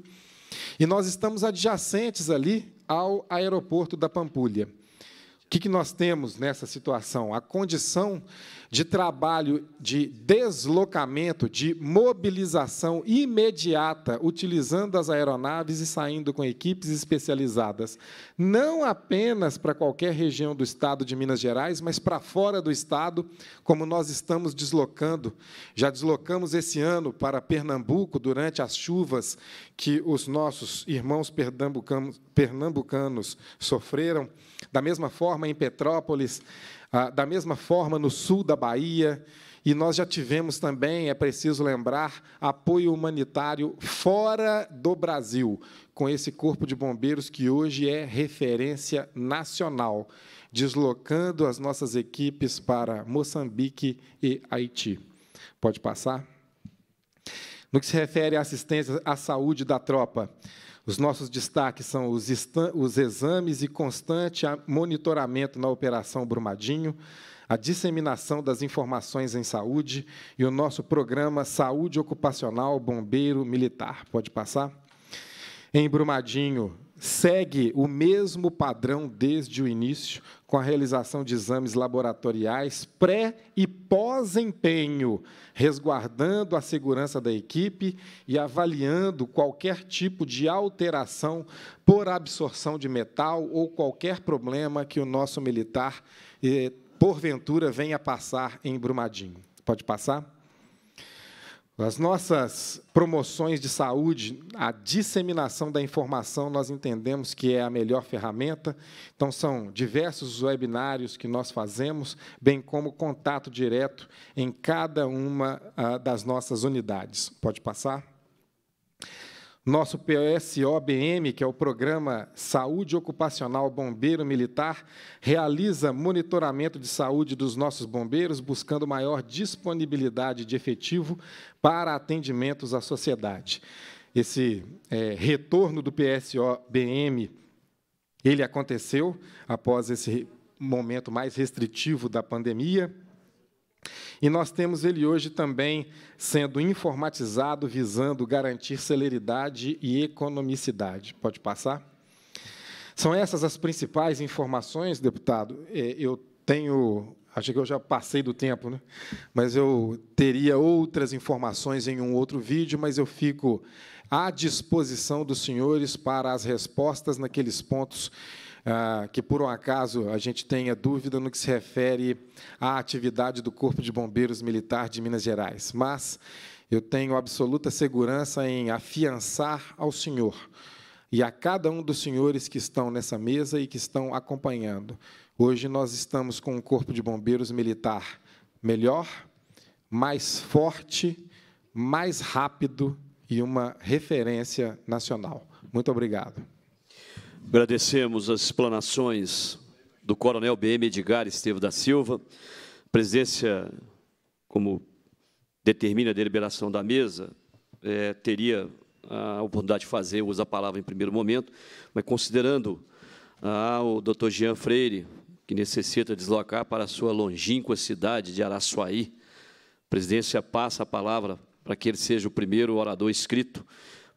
e nós estamos adjacentes ali ao aeroporto da Pampulha que, que nós temos nessa situação? A condição de trabalho de deslocamento, de mobilização imediata, utilizando as aeronaves e saindo com equipes especializadas, não apenas para qualquer região do estado de Minas Gerais, mas para fora do estado, como nós estamos deslocando. Já deslocamos esse ano para Pernambuco durante as chuvas que os nossos irmãos pernambucanos, pernambucanos sofreram da mesma forma em Petrópolis, ah, da mesma forma no sul da Bahia. E nós já tivemos também, é preciso lembrar, apoio humanitário fora do Brasil, com esse Corpo de Bombeiros que hoje é referência nacional, deslocando as nossas equipes para Moçambique e Haiti. Pode passar? No que se refere à assistência à saúde da tropa, os nossos destaques são os, os exames e constante monitoramento na Operação Brumadinho, a disseminação das informações em saúde e o nosso programa Saúde Ocupacional Bombeiro Militar. Pode passar? Em Brumadinho, segue o mesmo padrão desde o início, com a realização de exames laboratoriais pré e pós-empenho, resguardando a segurança da equipe e avaliando qualquer tipo de alteração por absorção de metal ou qualquer problema que o nosso militar, eh, porventura, venha passar em Brumadinho. Pode passar? Nas nossas promoções de saúde, a disseminação da informação nós entendemos que é a melhor ferramenta. Então, são diversos webinários que nós fazemos, bem como contato direto em cada uma ah, das nossas unidades. Pode passar? Nosso PSOBM, que é o Programa Saúde Ocupacional Bombeiro Militar, realiza monitoramento de saúde dos nossos bombeiros, buscando maior disponibilidade de efetivo para atendimentos à sociedade. Esse é, retorno do PSOBM, ele aconteceu após esse momento mais restritivo da pandemia, e nós temos ele hoje também sendo informatizado, visando garantir celeridade e economicidade. Pode passar? São essas as principais informações, deputado. É, eu tenho. acho que eu já passei do tempo, né? mas eu teria outras informações em um outro vídeo, mas eu fico à disposição dos senhores para as respostas naqueles pontos ah, que por um acaso a gente tenha dúvida no que se refere à atividade do Corpo de Bombeiros Militar de Minas Gerais, mas eu tenho absoluta segurança em afiançar ao senhor e a cada um dos senhores que estão nessa mesa e que estão acompanhando. Hoje nós estamos com um Corpo de Bombeiros Militar melhor, mais forte, mais rápido e uma referência nacional. Muito obrigado. Agradecemos as explanações do Coronel BM Edgar Estevo da Silva. presidência, como determina a deliberação da mesa, é, teria a oportunidade de fazer uso da palavra em primeiro momento, mas considerando ah, o doutor Jean Freire, que necessita deslocar para a sua longínqua cidade de Araçuaí, a presidência passa a palavra para que ele seja o primeiro orador escrito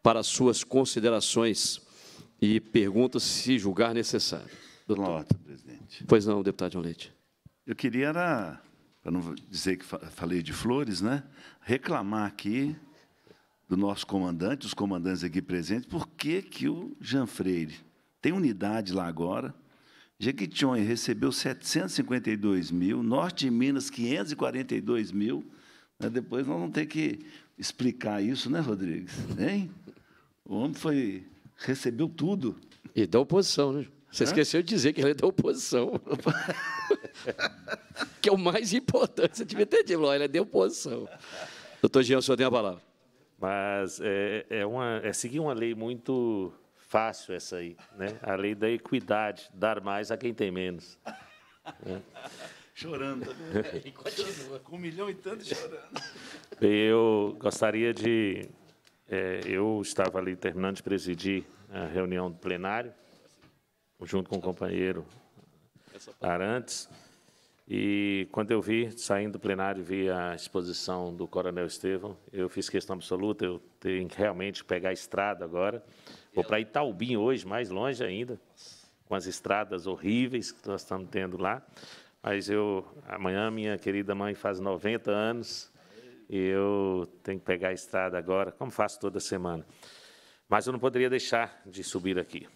para suas considerações e pergunto se julgar necessário. Doutor. Nota, presidente. Pois não, deputado João Leite. Eu queria, para não dizer que falei de flores, né, reclamar aqui do nosso comandante, os comandantes aqui presentes, por que, que o Jean Freire tem unidade lá agora, Jequitinhonha recebeu 752 mil, Norte de Minas 542 mil, né, depois nós vamos ter que explicar isso, né, Rodrigues? Hein? O homem foi Recebeu tudo. E da oposição, né? Você Hã? esqueceu de dizer que ele é da oposição. que é o mais importante. Você devia ter dito, ele é da oposição. Doutor Jean, o senhor tem a palavra. Mas é, é, é, uma, é seguir uma lei muito fácil essa aí, né? A lei da equidade, dar mais a quem tem menos. Né? Chorando. Né? Com um milhão e tanto chorando. Eu gostaria de é, eu estava ali terminando de presidir a reunião do plenário, junto com o companheiro Arantes, e quando eu vi, saindo do plenário, vi a exposição do Coronel Estevão, eu fiz questão absoluta, eu tenho que realmente pegar a estrada agora. Vou para Itaubim hoje, mais longe ainda, com as estradas horríveis que nós estamos tendo lá. Mas eu, amanhã, minha querida mãe faz 90 anos, eu tenho que pegar a estrada agora, como faço toda semana. Mas eu não poderia deixar de subir aqui.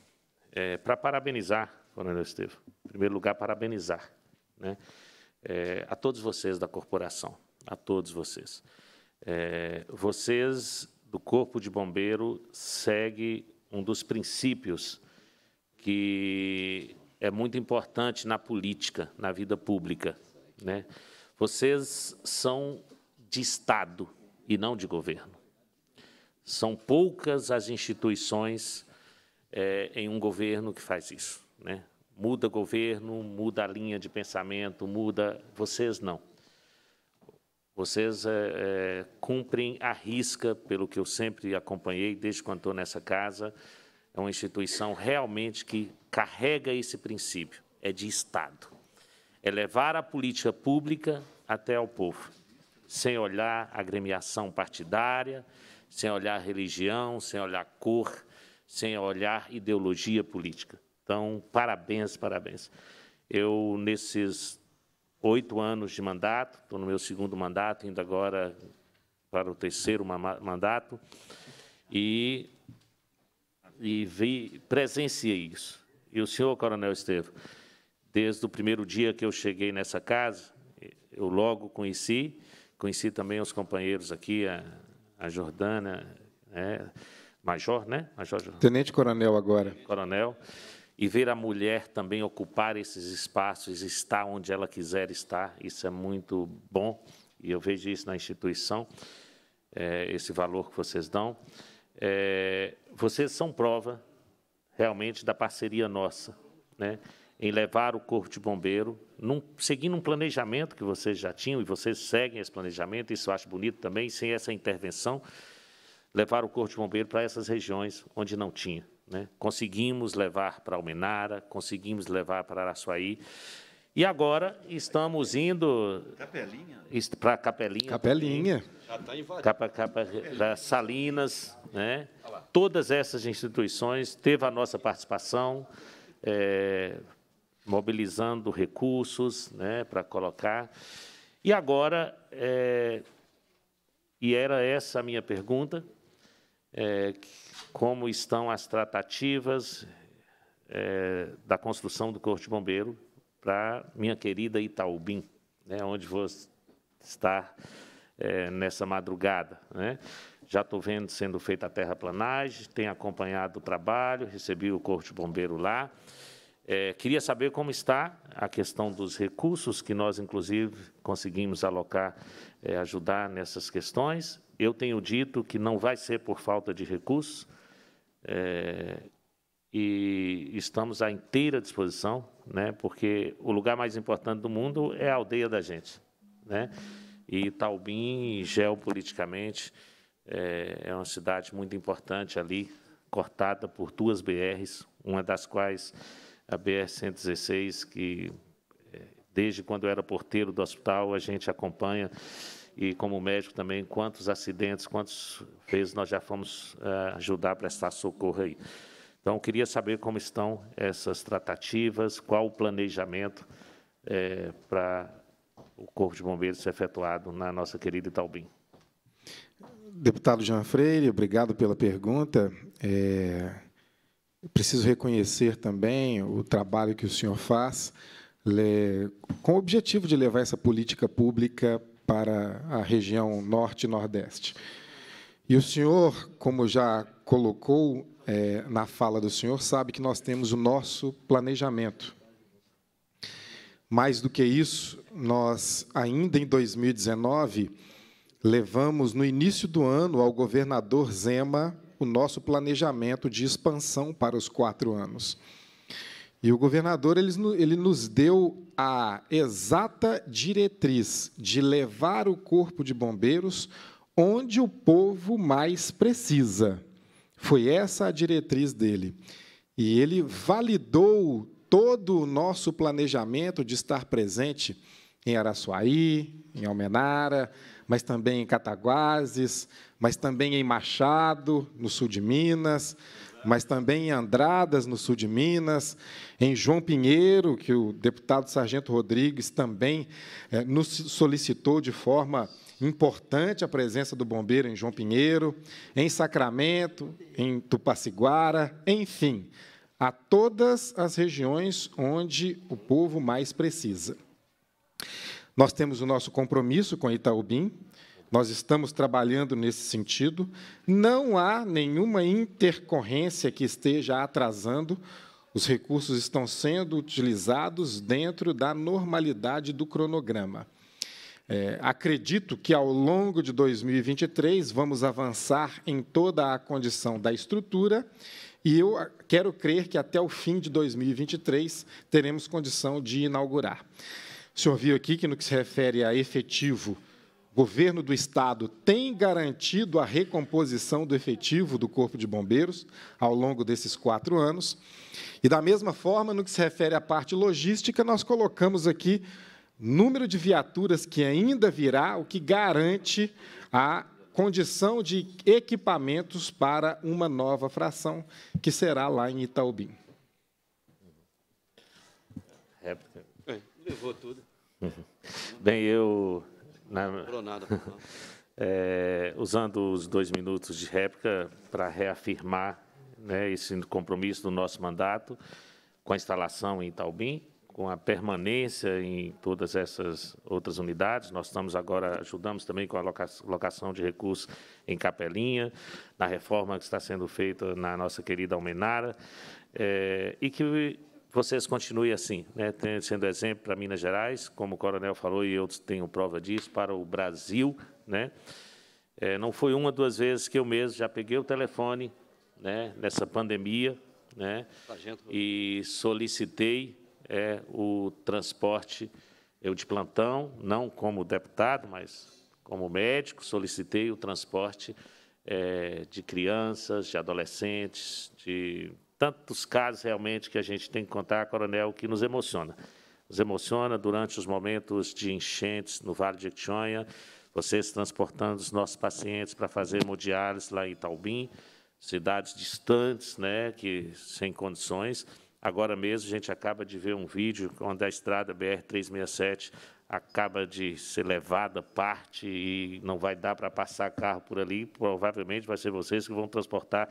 É, para parabenizar, Coronel Estevam, em primeiro lugar, parabenizar né, é, a todos vocês da corporação, a todos vocês. É, vocês do Corpo de Bombeiro seguem um dos princípios que é muito importante na política, na vida pública. Né? Vocês são de Estado e não de governo. São poucas as instituições é, em um governo que faz isso. Né? Muda governo, muda a linha de pensamento, muda. Vocês não. Vocês é, é, cumprem a risca, pelo que eu sempre acompanhei desde quando estou nessa casa. É uma instituição realmente que carrega esse princípio: é de Estado. É levar a política pública até ao povo sem olhar agremiação partidária, sem olhar religião, sem olhar cor, sem olhar ideologia política. Então, parabéns, parabéns. Eu, nesses oito anos de mandato, estou no meu segundo mandato, ainda agora para o terceiro mandato, e, e vi, presenciei isso. E o senhor, Coronel Estevam, desde o primeiro dia que eu cheguei nessa casa, eu logo conheci Conheci também os companheiros aqui, a, a Jordana, né? Major, né? Major Tenente Coronel agora. Coronel. E ver a mulher também ocupar esses espaços, estar onde ela quiser estar, isso é muito bom. E eu vejo isso na instituição, é, esse valor que vocês dão. É, vocês são prova, realmente, da parceria nossa. Né? em levar o corpo de bombeiro, num, seguindo um planejamento que vocês já tinham, e vocês seguem esse planejamento, isso eu acho bonito também, sem essa intervenção, levar o corpo de bombeiro para essas regiões onde não tinha. Né? Conseguimos levar para Almenara, conseguimos levar para Araçuaí, e agora estamos indo para Capelinha. Capelinha. Tá capa, Salinas, né? Todas essas instituições teve a nossa participação. É, mobilizando recursos né, para colocar. E agora, é, e era essa a minha pergunta, é, como estão as tratativas é, da construção do Corpo de Bombeiro para minha querida Itaubim, né, onde vou estar é, nessa madrugada. Né? Já estou vendo sendo feita a terraplanagem, tenho acompanhado o trabalho, recebi o Corpo de Bombeiro lá. É, queria saber como está a questão dos recursos, que nós, inclusive, conseguimos alocar, é, ajudar nessas questões. Eu tenho dito que não vai ser por falta de recursos, é, e estamos à inteira disposição, né, porque o lugar mais importante do mundo é a aldeia da gente. Né? E Taubim, geopoliticamente, é, é uma cidade muito importante ali, cortada por duas BRs, uma das quais a BR-116, que eh, desde quando eu era porteiro do hospital, a gente acompanha, e como médico também, quantos acidentes, quantas vezes nós já fomos eh, ajudar a prestar socorro aí. Então, queria saber como estão essas tratativas, qual o planejamento é, para o Corpo de Bombeiros ser efetuado na nossa querida Itaubim. Deputado Jean Freire, obrigado pela pergunta. É preciso reconhecer também o trabalho que o senhor faz com o objetivo de levar essa política pública para a região norte e nordeste. E o senhor, como já colocou é, na fala do senhor, sabe que nós temos o nosso planejamento. Mais do que isso, nós, ainda em 2019, levamos, no início do ano, ao governador Zema o nosso planejamento de expansão para os quatro anos. E o governador ele, ele nos deu a exata diretriz de levar o corpo de bombeiros onde o povo mais precisa. Foi essa a diretriz dele. E ele validou todo o nosso planejamento de estar presente em Araçuaí, em Almenara, mas também em Cataguases, mas também em Machado, no sul de Minas, mas também em Andradas, no sul de Minas, em João Pinheiro, que o deputado Sargento Rodrigues também é, nos solicitou de forma importante a presença do bombeiro em João Pinheiro, em Sacramento, em Tupaciguara, enfim, a todas as regiões onde o povo mais precisa. Nós temos o nosso compromisso com Itaubim, nós estamos trabalhando nesse sentido. Não há nenhuma intercorrência que esteja atrasando. Os recursos estão sendo utilizados dentro da normalidade do cronograma. É, acredito que, ao longo de 2023, vamos avançar em toda a condição da estrutura e eu quero crer que, até o fim de 2023, teremos condição de inaugurar. O senhor viu aqui que, no que se refere a efetivo, governo do Estado tem garantido a recomposição do efetivo do Corpo de Bombeiros ao longo desses quatro anos. E, da mesma forma, no que se refere à parte logística, nós colocamos aqui número de viaturas que ainda virá, o que garante a condição de equipamentos para uma nova fração, que será lá em Itaubim. Réplica. Levou tudo. Bem, eu né? Por por nada. É, usando os dois minutos de réplica para reafirmar né, esse compromisso do nosso mandato com a instalação em Itaubim, com a permanência em todas essas outras unidades. Nós estamos agora, ajudamos também com a locação de recursos em Capelinha, na reforma que está sendo feita na nossa querida Almenara, é, e que vocês continuem assim, né, sendo exemplo para Minas Gerais, como o coronel falou, e eu tenho prova disso, para o Brasil. Né? É, não foi uma, duas vezes que eu mesmo já peguei o telefone né, nessa pandemia né, tá e solicitei é, o transporte, eu de plantão, não como deputado, mas como médico, solicitei o transporte é, de crianças, de adolescentes, de tantos casos realmente que a gente tem que contar, coronel, que nos emociona. Nos emociona durante os momentos de enchentes no Vale de Jequitinhonha, vocês transportando os nossos pacientes para fazer hemodiálise lá em Itaubim, cidades distantes, né, que sem condições. Agora mesmo a gente acaba de ver um vídeo onde a estrada BR 367 acaba de ser levada parte e não vai dar para passar carro por ali. Provavelmente vai ser vocês que vão transportar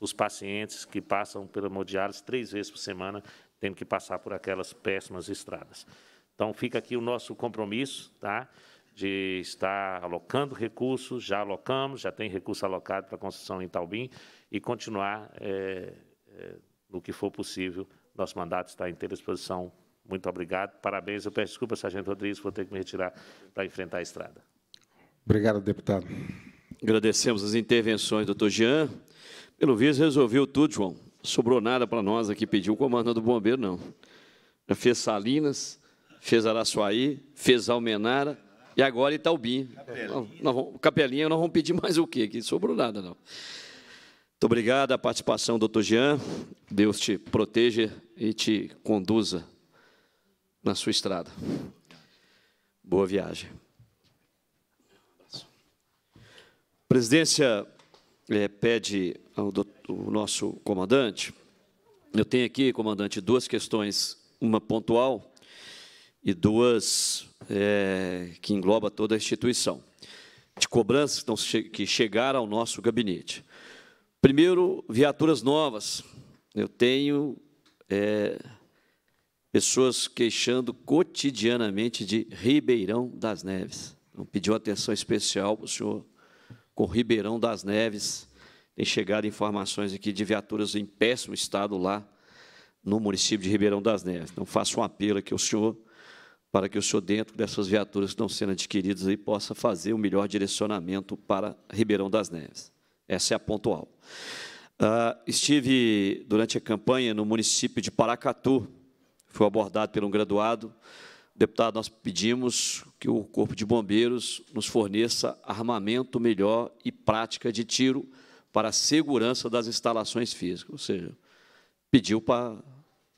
os pacientes que passam pela hemodiálise três vezes por semana, tendo que passar por aquelas péssimas estradas. Então, fica aqui o nosso compromisso, tá? De estar alocando recursos, já alocamos, já tem recurso alocado para a construção em Taubim e continuar, é, é, no que for possível, nosso mandato está em inteira disposição. Muito obrigado, parabéns. Eu peço desculpa, Sargento Rodrigues, vou ter que me retirar para enfrentar a estrada. Obrigado, deputado. Agradecemos as intervenções, doutor Jean. Pelo visto, resolveu tudo, João. Sobrou nada para nós aqui pedir o comando do bombeiro, não. Já fez Salinas, fez Araçuaí, fez Almenara e agora Itaubim. Capelinha. Capelinha, nós vamos pedir mais o quê? Que sobrou nada, não. Muito obrigado a participação, doutor Jean. Deus te proteja e te conduza na sua estrada. Boa viagem. Presidência é, pede ao o nosso comandante. Eu tenho aqui, comandante, duas questões, uma pontual e duas é, que engloba toda a instituição, de cobranças que chegaram ao nosso gabinete. Primeiro, viaturas novas. Eu tenho é, pessoas queixando cotidianamente de Ribeirão das Neves. Então, pediu atenção especial para o senhor com Ribeirão das Neves. Tem chegado informações aqui de viaturas em péssimo estado lá no município de Ribeirão das Neves. Então, faço um apelo aqui ao senhor para que o senhor, dentro dessas viaturas que estão sendo adquiridas, aí, possa fazer o um melhor direcionamento para Ribeirão das Neves. Essa é a pontual. Uh, ah, estive, durante a campanha, no município de Paracatu. Fui abordado por um graduado Deputado, nós pedimos que o Corpo de Bombeiros nos forneça armamento melhor e prática de tiro para a segurança das instalações físicas. Ou seja, pediu, para,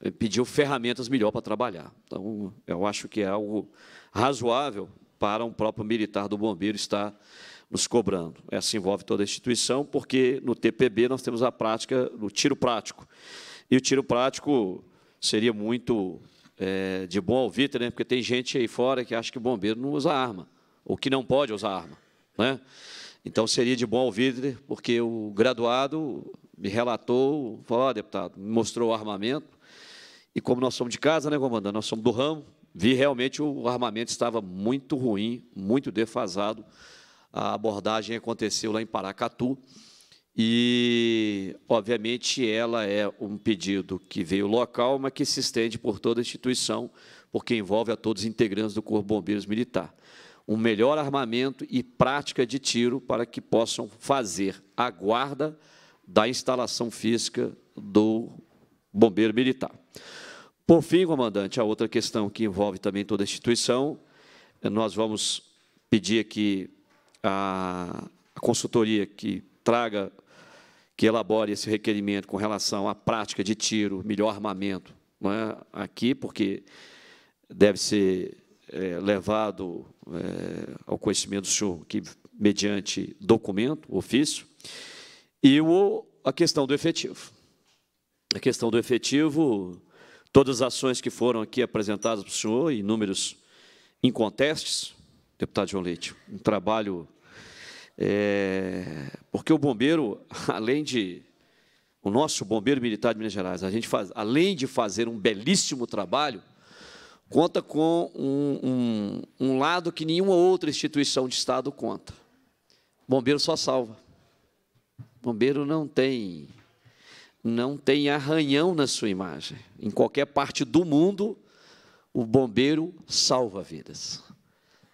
eh, pediu ferramentas melhor para trabalhar. Então, eu acho que é algo razoável para um próprio militar do bombeiro estar nos cobrando. Essa envolve toda a instituição, porque no TPB nós temos a prática do tiro prático. E o tiro prático seria muito é, de bom alvitre, né? porque tem gente aí fora que acha que bombeiro não usa arma, ou que não pode usar arma. Né? Então, seria de bom alvitre, porque o graduado me relatou, falou, ah, deputado, me mostrou o armamento, e como nós somos de casa, né, comandante, nós somos do ramo, vi realmente o armamento estava muito ruim, muito defasado, a abordagem aconteceu lá em Paracatu, e, obviamente, ela é um pedido que veio local, mas que se estende por toda a instituição, porque envolve a todos os integrantes do Corpo Bombeiros Militar. Um melhor armamento e prática de tiro para que possam fazer a guarda da instalação física do bombeiro militar. Por fim, comandante, a outra questão que envolve também toda a instituição, nós vamos pedir aqui a, a consultoria que traga que elabore esse requerimento com relação à prática de tiro, melhor armamento, não é? aqui, porque deve ser é, levado é, ao conhecimento do senhor que, mediante documento, ofício, e o, a questão do efetivo. A questão do efetivo, todas as ações que foram aqui apresentadas para o senhor, e números incontestes, deputado João Leite, um trabalho é, porque o bombeiro, além de. O nosso bombeiro militar de Minas Gerais, a gente faz, além de fazer um belíssimo trabalho, conta com um, um, um lado que nenhuma outra instituição de Estado conta. Bombeiro só salva. Bombeiro não tem não tem arranhão na sua imagem. Em qualquer parte do mundo, o bombeiro salva vidas.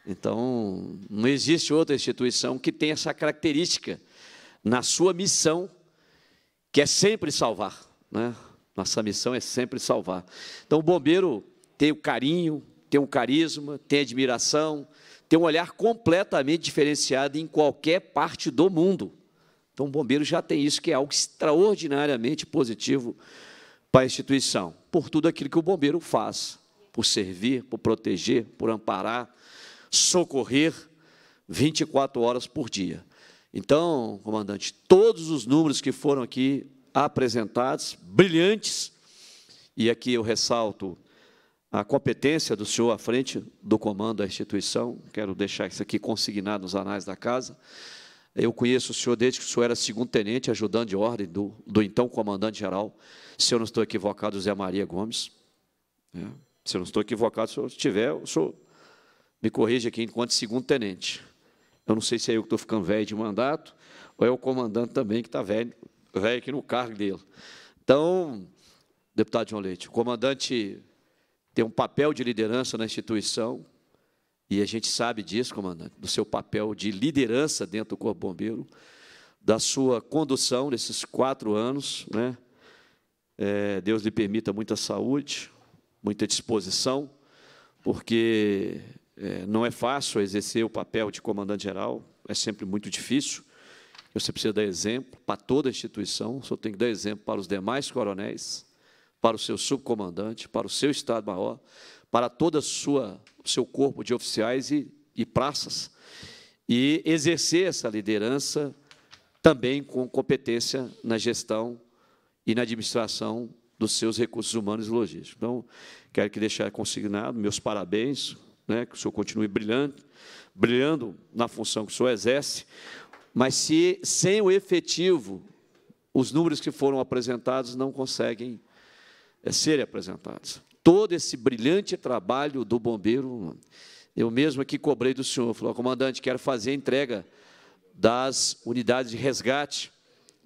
Então, não existe outra instituição que tenha essa característica na sua missão, que é sempre salvar. Né? Nossa missão é sempre salvar. Então, o bombeiro tem o carinho, tem o carisma, tem admiração, tem um olhar completamente diferenciado em qualquer parte do mundo. Então, o bombeiro já tem isso, que é algo extraordinariamente positivo para a instituição, por tudo aquilo que o bombeiro faz, por servir, por proteger, por amparar socorrer 24 horas por dia. Então, comandante, todos os números que foram aqui apresentados, brilhantes, e aqui eu ressalto a competência do senhor à frente do comando da instituição, quero deixar isso aqui consignado nos anais da casa. Eu conheço o senhor desde que o senhor era segundo-tenente, ajudante de ordem do, do então comandante-geral, se eu não estou equivocado, Zé Maria Gomes. É. Se eu não estou equivocado, se eu estiver, o senhor me corrija aqui enquanto segundo tenente. Eu não sei se é eu que estou ficando velho de mandato, ou é o comandante também que está velho, velho aqui no cargo dele. Então, deputado João Leite, o comandante tem um papel de liderança na instituição, e a gente sabe disso, comandante, do seu papel de liderança dentro do Corpo Bombeiro, da sua condução nesses quatro anos. Né? É, Deus lhe permita muita saúde, muita disposição, porque é, não é fácil exercer o papel de comandante-geral, é sempre muito difícil. Você precisa dar exemplo para toda a instituição, só tem que dar exemplo para os demais coronéis, para o seu subcomandante, para o seu Estado-Maior, para todo o seu corpo de oficiais e, e praças. E exercer essa liderança também com competência na gestão e na administração dos seus recursos humanos e logísticos. Então, quero que deixar consignado meus parabéns né, que o senhor continue brilhando, brilhando na função que o senhor exerce, mas se sem o efetivo, os números que foram apresentados não conseguem é, apresentados. Todo esse brilhante trabalho do bombeiro, eu mesmo aqui cobrei do senhor, falou, comandante, quero fazer a entrega das unidades de resgate,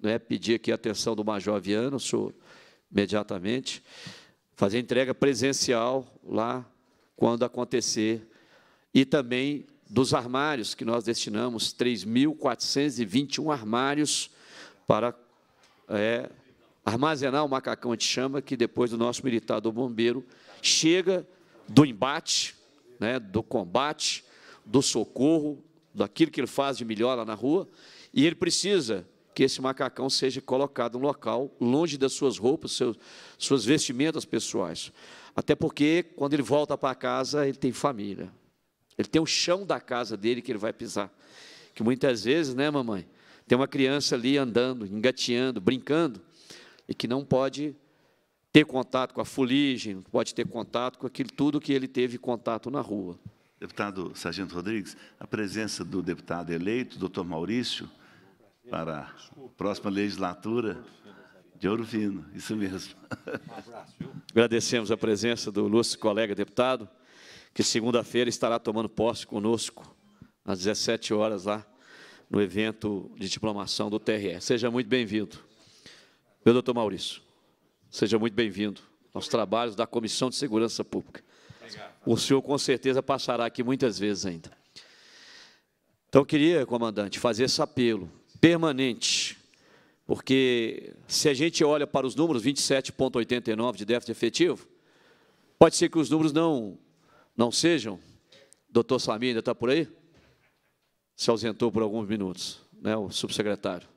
né, pedir aqui a atenção do Major Viana, o senhor imediatamente, fazer entrega presencial lá quando acontecer, e também dos armários, que nós destinamos 3.421 armários para é, armazenar o macacão de chama, que depois do nosso militar do bombeiro chega do embate, né, do combate, do socorro, daquilo que ele faz de melhor lá na rua, e ele precisa que esse macacão seja colocado no local, longe das suas roupas, seus, suas vestimentas pessoais. Até porque, quando ele volta para casa, ele tem família. Ele tem o chão da casa dele que ele vai pisar. Que muitas vezes, né, mamãe? Tem uma criança ali andando, engateando, brincando, e que não pode ter contato com a fuligem, não pode ter contato com aquilo tudo que ele teve contato na rua. Deputado Sargento Rodrigues, a presença do deputado eleito, doutor Maurício, para a próxima legislatura de Ouro Fino, isso mesmo. Agradecemos a presença do Lúcio, colega deputado, que segunda-feira estará tomando posse conosco, às 17 horas, lá no evento de diplomação do TRE. Seja muito bem-vindo. Meu doutor Maurício, seja muito bem-vindo aos trabalhos da Comissão de Segurança Pública. O senhor, com certeza, passará aqui muitas vezes ainda. Então, eu queria, comandante, fazer esse apelo permanente. Porque se a gente olha para os números, 27,89 de déficit efetivo, pode ser que os números não, não sejam. Doutor Samir ainda está por aí? Se ausentou por alguns minutos, né, o subsecretário.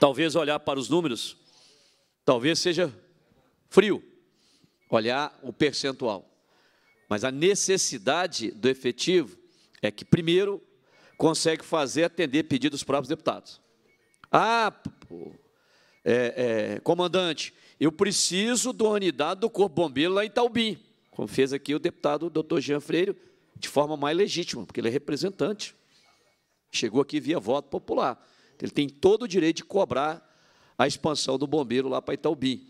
Talvez olhar para os números, talvez seja frio, olhar o percentual. Mas a necessidade do efetivo é que, primeiro, consegue fazer atender pedidos dos próprios deputados. Ah, é, é, comandante, eu preciso da unidade do Corpo Bombeiro lá em Itaubim, como fez aqui o deputado doutor Jean Freire, de forma mais legítima, porque ele é representante. Chegou aqui via voto popular. Ele tem todo o direito de cobrar a expansão do bombeiro lá para Itaubim,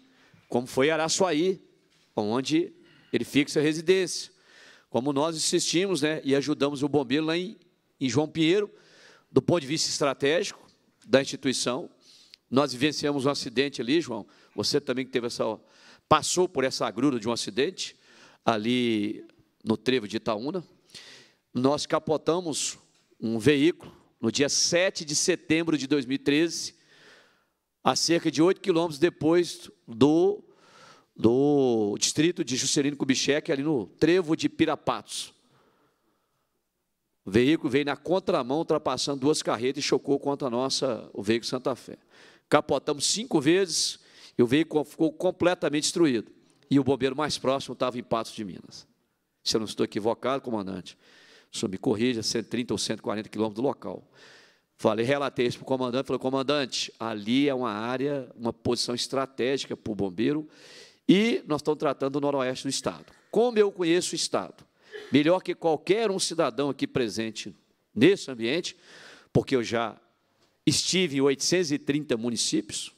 como foi Araçuaí, onde ele fixa a residência. Como nós insistimos né, e ajudamos o bombeiro lá em em João Pinheiro, do ponto de vista estratégico da instituição. Nós vivenciamos um acidente ali, João. Você também que teve essa. passou por essa agrura de um acidente ali no trevo de Itaúna. Nós capotamos um veículo no dia 7 de setembro de 2013, a cerca de 8 quilômetros depois do, do distrito de Juscelino Kubitschek, ali no trevo de Pirapatos. O veículo veio na contramão, ultrapassando duas carretas e chocou contra a nossa, o veículo Santa Fé. Capotamos cinco vezes e o veículo ficou completamente destruído. E o bombeiro mais próximo estava em Patos de Minas. Se eu não estou equivocado, comandante, o senhor me corrija, 130 ou 140 quilômetros do local. Falei, relatei isso para o comandante, falei, comandante, ali é uma área, uma posição estratégica para o bombeiro, e nós estamos tratando o noroeste do Estado. Como eu conheço o Estado? melhor que qualquer um cidadão aqui presente nesse ambiente, porque eu já estive em 830 municípios,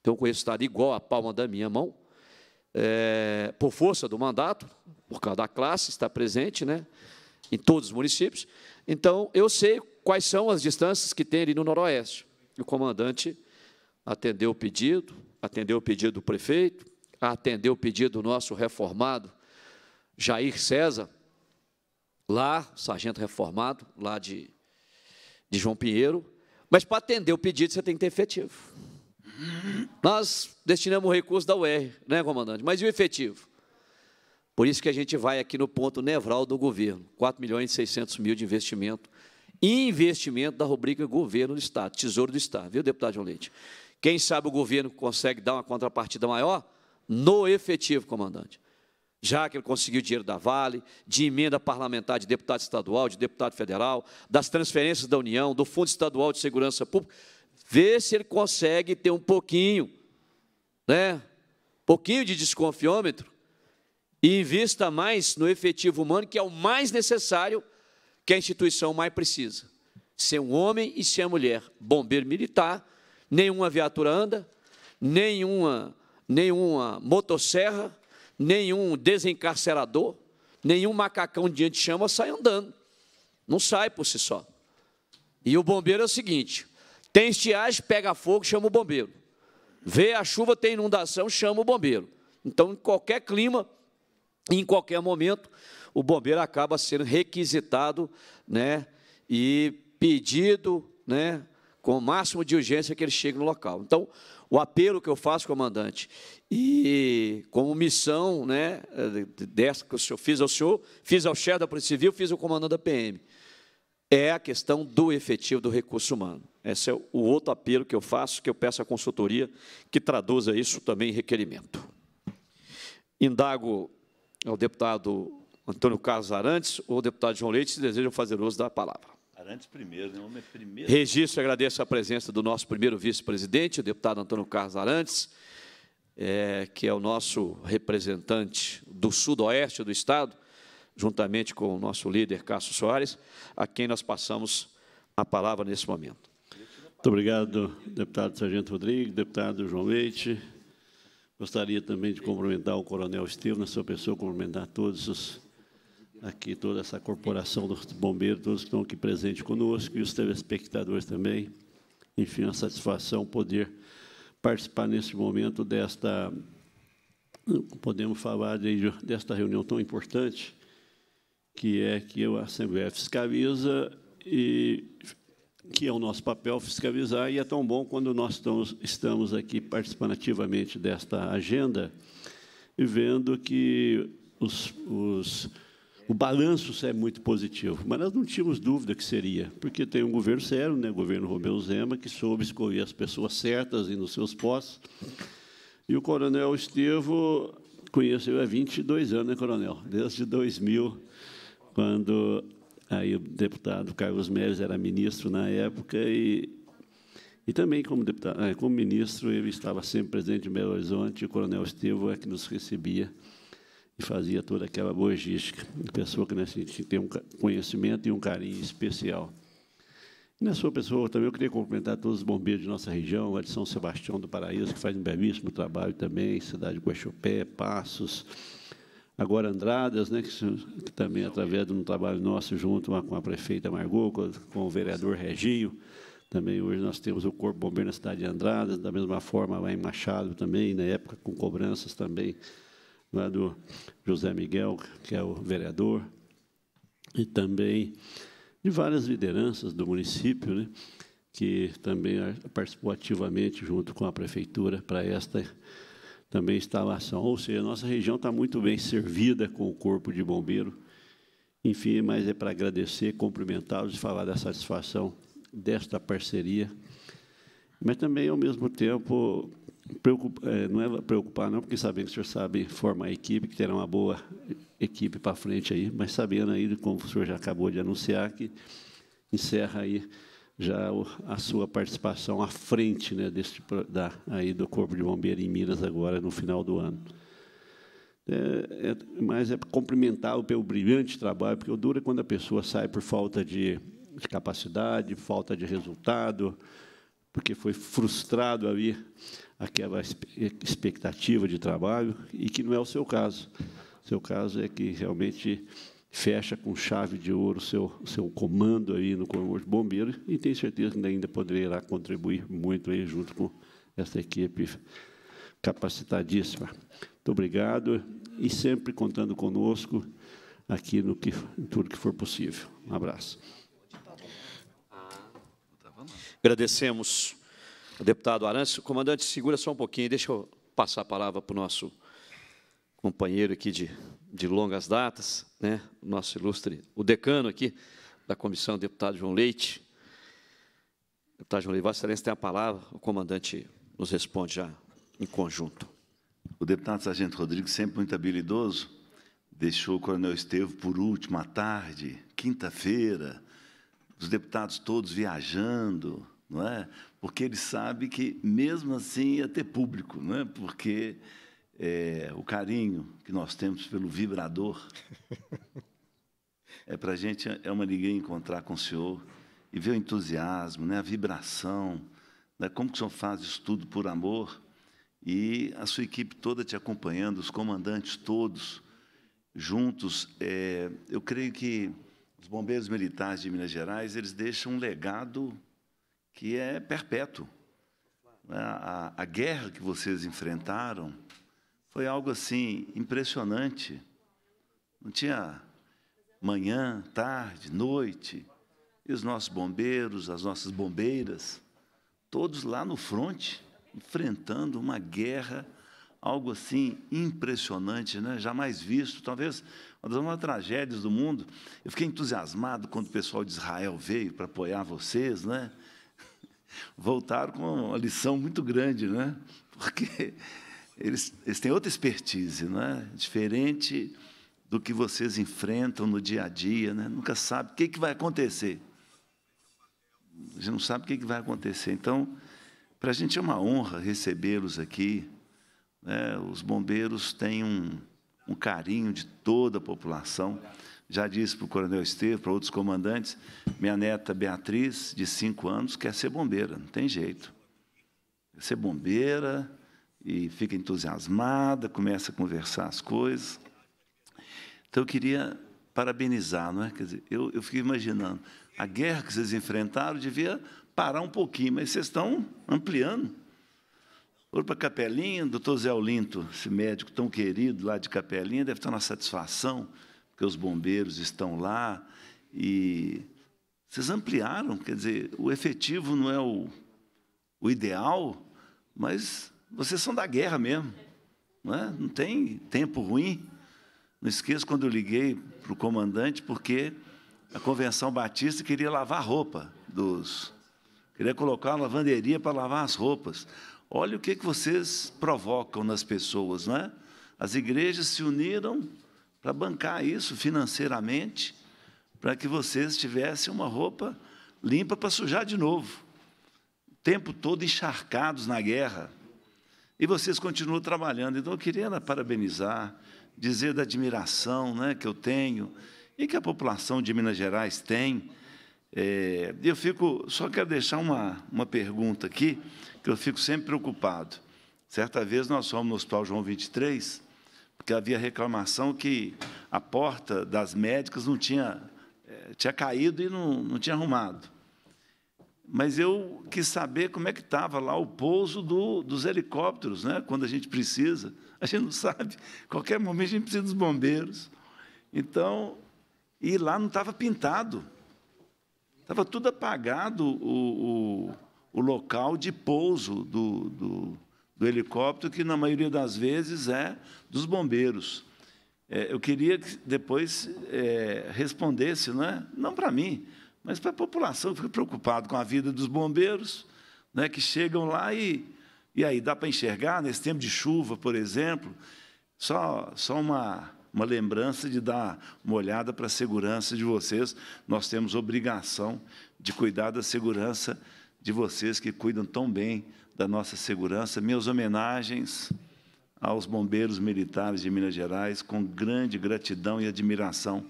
então conheço o estado igual a palma da minha mão, é, por força do mandato, por causa da classe, está presente né, em todos os municípios. Então, eu sei quais são as distâncias que tem ali no Noroeste. O comandante atendeu o pedido, atendeu o pedido do prefeito, atendeu o pedido do nosso reformado Jair César, lá, sargento reformado, lá de, de João Pinheiro. Mas para atender o pedido, você tem que ter efetivo. Nós destinamos o recurso da UR, né, comandante? Mas e o efetivo? Por isso que a gente vai aqui no ponto nevral do governo, 4 milhões e 600 mil de investimento, investimento da rubrica governo do Estado, Tesouro do Estado, viu, deputado João Leite? Quem sabe o governo consegue dar uma contrapartida maior no efetivo, comandante já que ele conseguiu dinheiro da Vale, de emenda parlamentar de deputado estadual, de deputado federal, das transferências da União, do Fundo Estadual de Segurança Pública, vê se ele consegue ter um pouquinho, né, pouquinho de desconfiômetro e invista mais no efetivo humano, que é o mais necessário que a instituição mais precisa. Ser um homem e ser mulher. Bombeiro militar, nenhuma viatura anda, nenhuma, nenhuma motosserra, nenhum desencarcerador, nenhum macacão diante de chama sai andando. Não sai por si só. E o bombeiro é o seguinte: tem estiagem, pega fogo, chama o bombeiro. Vê a chuva, tem inundação, chama o bombeiro. Então, em qualquer clima, em qualquer momento, o bombeiro acaba sendo requisitado né, e pedido né, com o máximo de urgência que ele chegue no local. Então, o apelo que eu faço, comandante, e como missão né, dessa que o senhor fiz ao senhor, fiz ao chefe da Polícia Civil, fiz ao comandante da PM, é a questão do efetivo do recurso humano. Esse é o outro apelo que eu faço, que eu peço à consultoria que traduza isso também em requerimento. Indago ao deputado Antônio Carlos Arantes ou ao deputado João Leite se desejam fazer uso da palavra. Arantes primeiro, né? é primeiro. Registro, agradeço a presença do nosso primeiro vice-presidente, o deputado Antônio Carlos Arantes, é, que é o nosso representante do sudoeste do Estado, juntamente com o nosso líder, Cássio Soares, a quem nós passamos a palavra nesse momento. Muito obrigado, deputado Sargento Rodrigues, deputado João Leite. Gostaria também de cumprimentar o coronel Estevam, na sua pessoa, cumprimentar todos os aqui toda essa corporação dos bombeiros, todos que estão aqui presentes conosco, e os telespectadores também. Enfim, uma satisfação poder participar nesse momento desta, podemos falar de, desta reunião tão importante, que é que a Assembleia fiscaliza e que é o nosso papel fiscalizar, e é tão bom quando nós estamos, estamos aqui participando ativamente desta agenda e vendo que os, os o balanço é muito positivo, mas nós não tínhamos dúvida que seria, porque tem um governo sério, né, o governo Romeu Zema, que soube escolher as pessoas certas e nos seus postos. E o coronel Estevo conheceu há 22 anos, né, coronel? Desde 2000, quando aí o deputado Carlos Mérez era ministro na época e e também como deputado, eh, como ministro, ele estava sempre presente em Belo Horizonte, e o coronel Estevo é que nos recebia fazia toda aquela logística. Uma pessoa que, a gente tem um conhecimento e um carinho especial. E, na sua pessoa, também eu queria cumprimentar todos os bombeiros de nossa região, a de São Sebastião do Paraíso, que faz um belíssimo trabalho também, cidade de Guaxupé, Passos, agora Andradas, né, que, que, também, através de um trabalho nosso junto com a prefeita Margot, com, com o vereador Reginho, também hoje nós temos o Corpo Bombeiro na cidade de Andradas, da mesma forma lá em Machado também, na época com cobranças também né, do José Miguel, que é o vereador, e também de várias lideranças do município, né, que também participou ativamente junto com a prefeitura para esta também instalação. Ou seja, a nossa região está muito bem servida com o corpo de bombeiro. Enfim, mas é para agradecer, cumprimentá-los e falar da satisfação desta parceria, mas também, ao mesmo tempo, é, não é preocupar, não, porque sabendo que o senhor sabe formar a equipe, que terá uma boa equipe para frente aí, mas sabendo aí, como o senhor já acabou de anunciar, que encerra aí já a sua participação à frente né, deste, da, aí do Corpo de Bombeiros em Minas agora, no final do ano. É, é, mas é cumprimentável pelo brilhante trabalho, porque o duro é quando a pessoa sai por falta de, de capacidade, falta de resultado, porque foi frustrado ali aquela expectativa de trabalho, e que não é o seu caso. O seu caso é que realmente fecha com chave de ouro o seu, seu comando aí no Corpo de Bombeiros e tenho certeza que ainda poderá contribuir muito aí junto com essa equipe capacitadíssima. Muito obrigado e sempre contando conosco aqui no que, em tudo que for possível. Um abraço. Agradecemos ao deputado Arantes. Comandante, segura só um pouquinho, deixa eu passar a palavra para o nosso companheiro aqui de, de longas datas, né? nosso ilustre, o decano aqui da comissão, deputado João Leite. Deputado João Leite, Vossa Excelência tem a palavra, o comandante nos responde já em conjunto. O deputado Sargento Rodrigues, sempre muito habilidoso, deixou o coronel Estevo por último à tarde, quinta-feira, os deputados todos viajando, não é? Porque ele sabe que mesmo assim ia ter público, não é? Porque é, o carinho que nós temos pelo vibrador é para a gente é uma alegria encontrar com o Senhor e ver o entusiasmo, né? A vibração, né? Como que o Senhor faz isso tudo por amor e a sua equipe toda te acompanhando, os comandantes todos juntos. É, eu creio que os bombeiros militares de Minas Gerais eles deixam um legado que é perpétuo. A, é, a, a guerra que vocês enfrentaram foi algo assim impressionante. Não tinha manhã, tarde, noite. E os nossos bombeiros, as nossas bombeiras, todos lá no fronte, enfrentando uma guerra, algo assim impressionante, né? jamais visto, talvez uma das maiores tragédias do mundo. Eu fiquei entusiasmado quando o pessoal de Israel veio para apoiar vocês, né? Voltaram com uma lição muito grande, né? porque eles, eles têm outra expertise, né? diferente do que vocês enfrentam no dia a dia, né? nunca sabe o que, que vai acontecer. A gente não sabe o que, que vai acontecer. Então, para a gente é uma honra recebê-los aqui. Né? Os bombeiros têm um, um carinho de toda a população. Já disse para o coronel Estevam, para outros comandantes, minha neta Beatriz, de cinco anos, quer ser bombeira, não tem jeito. Quer ser bombeira e fica entusiasmada, começa a conversar as coisas. Então, eu queria parabenizar, não é? Quer dizer, eu, eu fiquei imaginando, a guerra que vocês enfrentaram devia parar um pouquinho, mas vocês estão ampliando. Olho para Capelinha, doutor Zé Olinto, esse médico tão querido lá de Capelinha, deve estar na satisfação porque os bombeiros estão lá e vocês ampliaram, quer dizer, o efetivo não é o, o ideal, mas vocês são da guerra mesmo, não, é? não tem tempo ruim. Não esqueço quando eu liguei para o comandante, porque a Convenção Batista queria lavar roupa dos. Queria colocar uma lavanderia para lavar as roupas. Olha o que, que vocês provocam nas pessoas, não é? As igrejas se uniram para bancar isso financeiramente, para que vocês tivessem uma roupa limpa para sujar de novo. O tempo todo encharcados na guerra. E vocês continuam trabalhando. Então, eu queria parabenizar, dizer da admiração né, que eu tenho e que a população de Minas Gerais tem. É, eu fico, só quero deixar uma, uma pergunta aqui, que eu fico sempre preocupado. Certa vez nós fomos no Hospital João 23 porque havia reclamação que a porta das médicas não tinha, eh, tinha caído e não, não tinha arrumado. Mas eu quis saber como é que estava lá o pouso do, dos helicópteros, né? quando a gente precisa. A gente não sabe, qualquer momento a gente precisa dos bombeiros. Então, e lá não estava pintado. Estava tudo apagado o, o, o, local de pouso do, do do helicóptero, que na maioria das vezes é dos bombeiros. É, eu queria que depois é, respondesse, né? não para mim, mas para a população que fica preocupada com a vida dos bombeiros, né? que chegam lá e, e aí dá para enxergar, nesse tempo de chuva, por exemplo, só, só uma, uma lembrança de dar uma olhada para a segurança de vocês. Nós temos obrigação de cuidar da segurança de vocês que cuidam tão bem da nossa segurança. Minhas homenagens aos bombeiros militares de Minas Gerais, com grande gratidão e admiração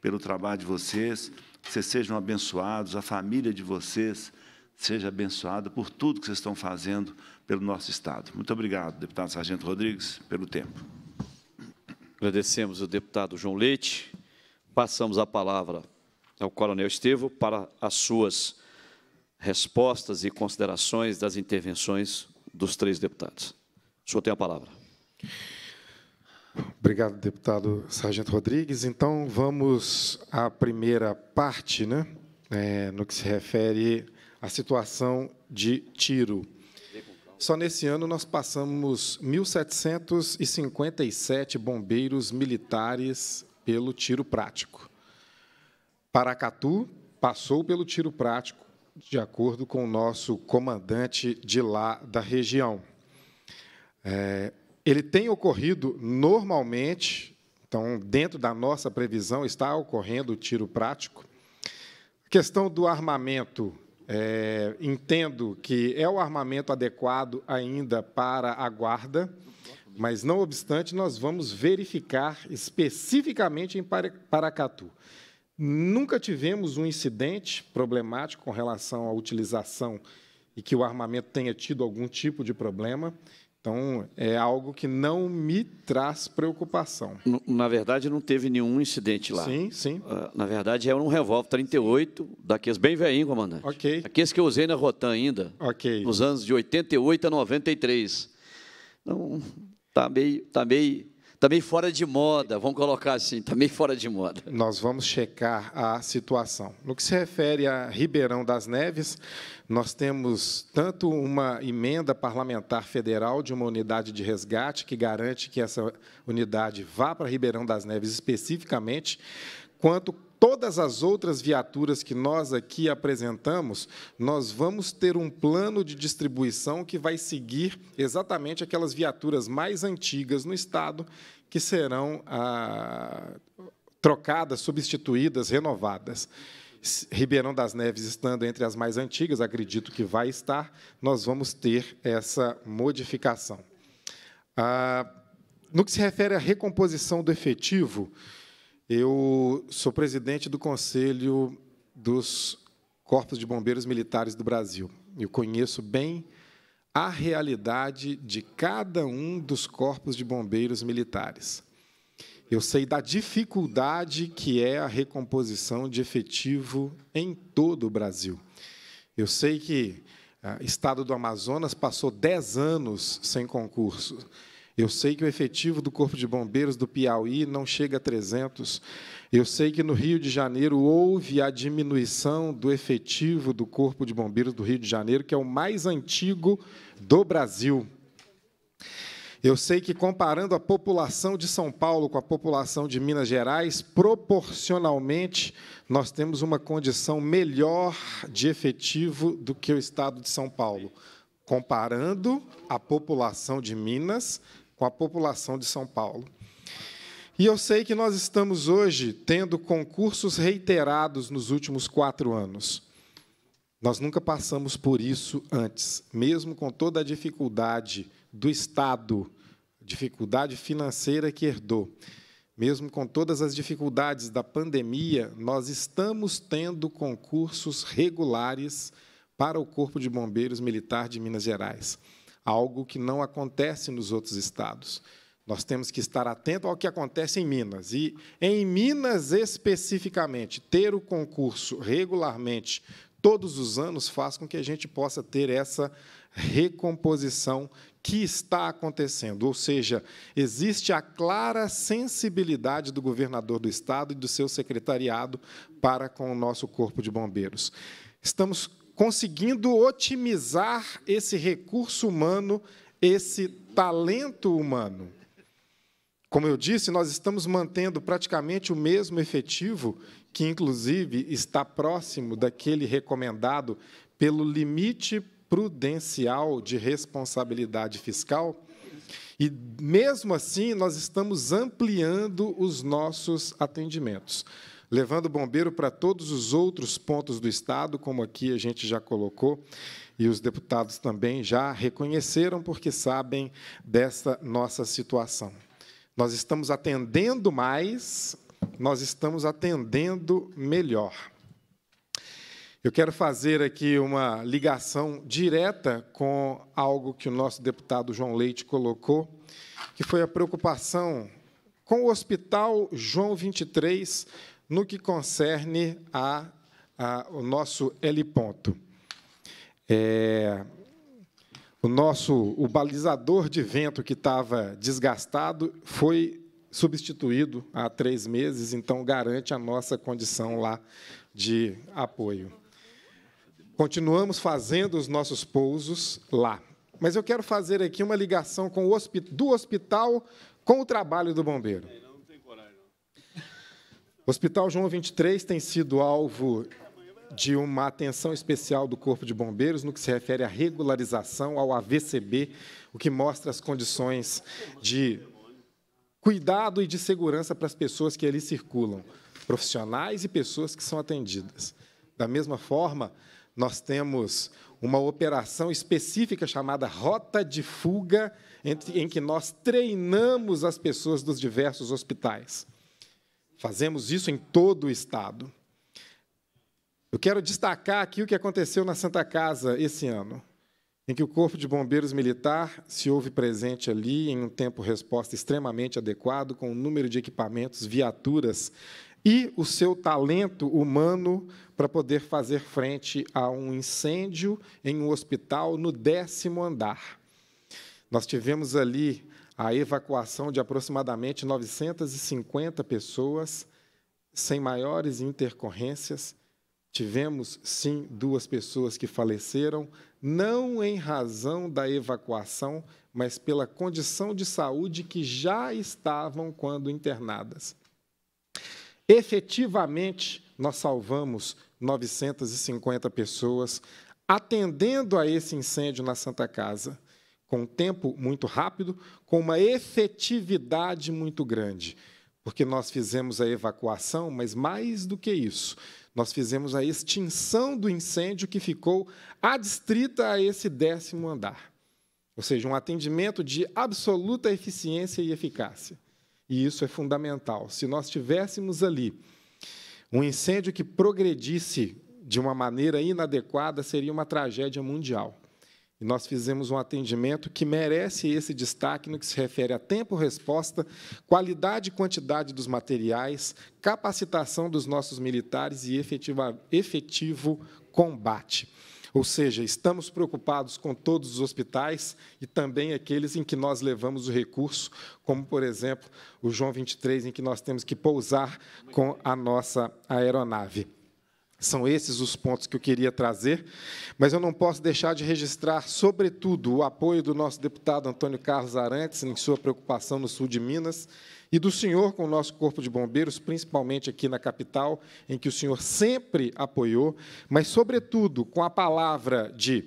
pelo trabalho de vocês. Vocês sejam abençoados, a família de vocês seja abençoada por tudo que vocês estão fazendo pelo nosso Estado. Muito obrigado, deputado Sargento Rodrigues, pelo tempo. Agradecemos o deputado João Leite. Passamos a palavra ao coronel Estevo para as suas respostas e considerações das intervenções dos três deputados. O senhor tem a palavra. Obrigado, deputado Sargento Rodrigues. Então, vamos à primeira parte, né, é, no que se refere à situação de tiro. Só nesse ano nós passamos 1.757 bombeiros militares pelo tiro prático. Paracatu passou pelo tiro prático de acordo com o nosso comandante de lá da região. É, ele tem ocorrido normalmente, então, dentro da nossa previsão, está ocorrendo o tiro prático. A questão do armamento, é, entendo que é o armamento adequado ainda para a guarda, mas, não obstante, nós vamos verificar especificamente em Paracatu. Nunca tivemos um incidente problemático com relação à utilização e que o armamento tenha tido algum tipo de problema. Então, é algo que não me traz preocupação. Na verdade, não teve nenhum incidente lá. Sim, sim. Ah, na verdade, é um revólver 38, daqueles bem velhinho, comandante. Ok. Aqueles que eu usei na Rotan ainda. Ok. Nos anos de 88 a 93. Então, está meio, tá meio também tá fora de moda, vamos colocar assim, também tá fora de moda. Nós vamos checar a situação. No que se refere a Ribeirão das Neves, nós temos tanto uma emenda parlamentar federal de uma unidade de resgate que garante que essa unidade vá para Ribeirão das Neves especificamente, quanto todas as outras viaturas que nós aqui apresentamos, nós vamos ter um plano de distribuição que vai seguir exatamente aquelas viaturas mais antigas no Estado, que serão ah, trocadas, substituídas, renovadas. Ribeirão das Neves estando entre as mais antigas, acredito que vai estar, nós vamos ter essa modificação. Ah, no que se refere à recomposição do efetivo, eu sou presidente do Conselho dos Corpos de Bombeiros Militares do Brasil. Eu conheço bem a realidade de cada um dos corpos de bombeiros militares. Eu sei da dificuldade que é a recomposição de efetivo em todo o Brasil. Eu sei que o ah, Estado do Amazonas passou 10 anos sem concurso. Eu sei que o efetivo do Corpo de Bombeiros do Piauí não chega a 300. Eu sei que no Rio de Janeiro houve a diminuição do efetivo do Corpo de Bombeiros do Rio de Janeiro, que é o mais antigo do Brasil. Eu sei que, comparando a população de São Paulo com a população de Minas Gerais, proporcionalmente, nós temos uma condição melhor de efetivo do que o estado de São Paulo, comparando a população de Minas com a população de São Paulo. E eu sei que nós estamos hoje tendo concursos reiterados nos últimos quatro anos. Nós nunca passamos por isso antes, mesmo com toda a dificuldade do Estado, dificuldade financeira que herdou. Mesmo com todas as dificuldades da pandemia, nós estamos tendo concursos regulares para o Corpo de Bombeiros Militar de Minas Gerais algo que não acontece nos outros estados. Nós temos que estar atento ao que acontece em Minas. E, em Minas especificamente, ter o concurso regularmente todos os anos faz com que a gente possa ter essa recomposição que está acontecendo. Ou seja, existe a clara sensibilidade do governador do Estado e do seu secretariado para com o nosso Corpo de Bombeiros. Estamos conseguindo otimizar esse recurso humano, esse talento humano. Como eu disse, nós estamos mantendo praticamente o mesmo efetivo, que inclusive está próximo daquele recomendado pelo limite prudencial de responsabilidade fiscal. E mesmo assim, nós estamos ampliando os nossos atendimentos levando o bombeiro para todos os outros pontos do Estado, como aqui a gente já colocou, e os deputados também já reconheceram, porque sabem dessa nossa situação. Nós estamos atendendo mais, nós estamos atendendo melhor. Eu quero fazer aqui uma ligação direta com algo que o nosso deputado João Leite colocou, que foi a preocupação com o Hospital João 23, no que concerne a, a o nosso L ponto. É, o nosso o balizador de vento que estava desgastado foi substituído há três meses, então garante a nossa condição lá de apoio. Continuamos fazendo os nossos pousos lá. Mas eu quero fazer aqui uma ligação com o, do hospital com o trabalho do bombeiro. O Hospital João 23 tem sido alvo de uma atenção especial do Corpo de Bombeiros no que se refere à regularização, ao AVCB, o que mostra as condições de cuidado e de segurança para as pessoas que ali circulam, profissionais e pessoas que são atendidas. Da mesma forma, nós temos uma operação específica chamada Rota de Fuga, em que nós treinamos as pessoas dos diversos hospitais. Fazemos isso em todo o Estado. Eu quero destacar aqui o que aconteceu na Santa Casa esse ano, em que o Corpo de Bombeiros Militar se houve presente ali em um tempo-resposta extremamente adequado, com o número de equipamentos, viaturas e o seu talento humano para poder fazer frente a um incêndio em um hospital no décimo andar. Nós tivemos ali a evacuação de aproximadamente 950 pessoas, sem maiores intercorrências. Tivemos, sim, duas pessoas que faleceram, não em razão da evacuação, mas pela condição de saúde que já estavam quando internadas. Efetivamente, nós salvamos 950 pessoas, atendendo a esse incêndio na Santa Casa com um tempo muito rápido, com uma efetividade muito grande. Porque nós fizemos a evacuação, mas mais do que isso, nós fizemos a extinção do incêndio que ficou adstrita a esse décimo andar. Ou seja, um atendimento de absoluta eficiência e eficácia. E isso é fundamental. Se nós tivéssemos ali um incêndio que progredisse de uma maneira inadequada, seria uma tragédia mundial. E nós fizemos um atendimento que merece esse destaque no que se refere a tempo, resposta, qualidade e quantidade dos materiais, capacitação dos nossos militares e efetiva, efetivo combate. Ou seja, estamos preocupados com todos os hospitais e também aqueles em que nós levamos o recurso, como, por exemplo, o João 23, em que nós temos que pousar com a nossa aeronave. São esses os pontos que eu queria trazer, mas eu não posso deixar de registrar, sobretudo, o apoio do nosso deputado Antônio Carlos Arantes em sua preocupação no sul de Minas e do senhor com o nosso Corpo de Bombeiros, principalmente aqui na capital, em que o senhor sempre apoiou, mas, sobretudo, com a palavra de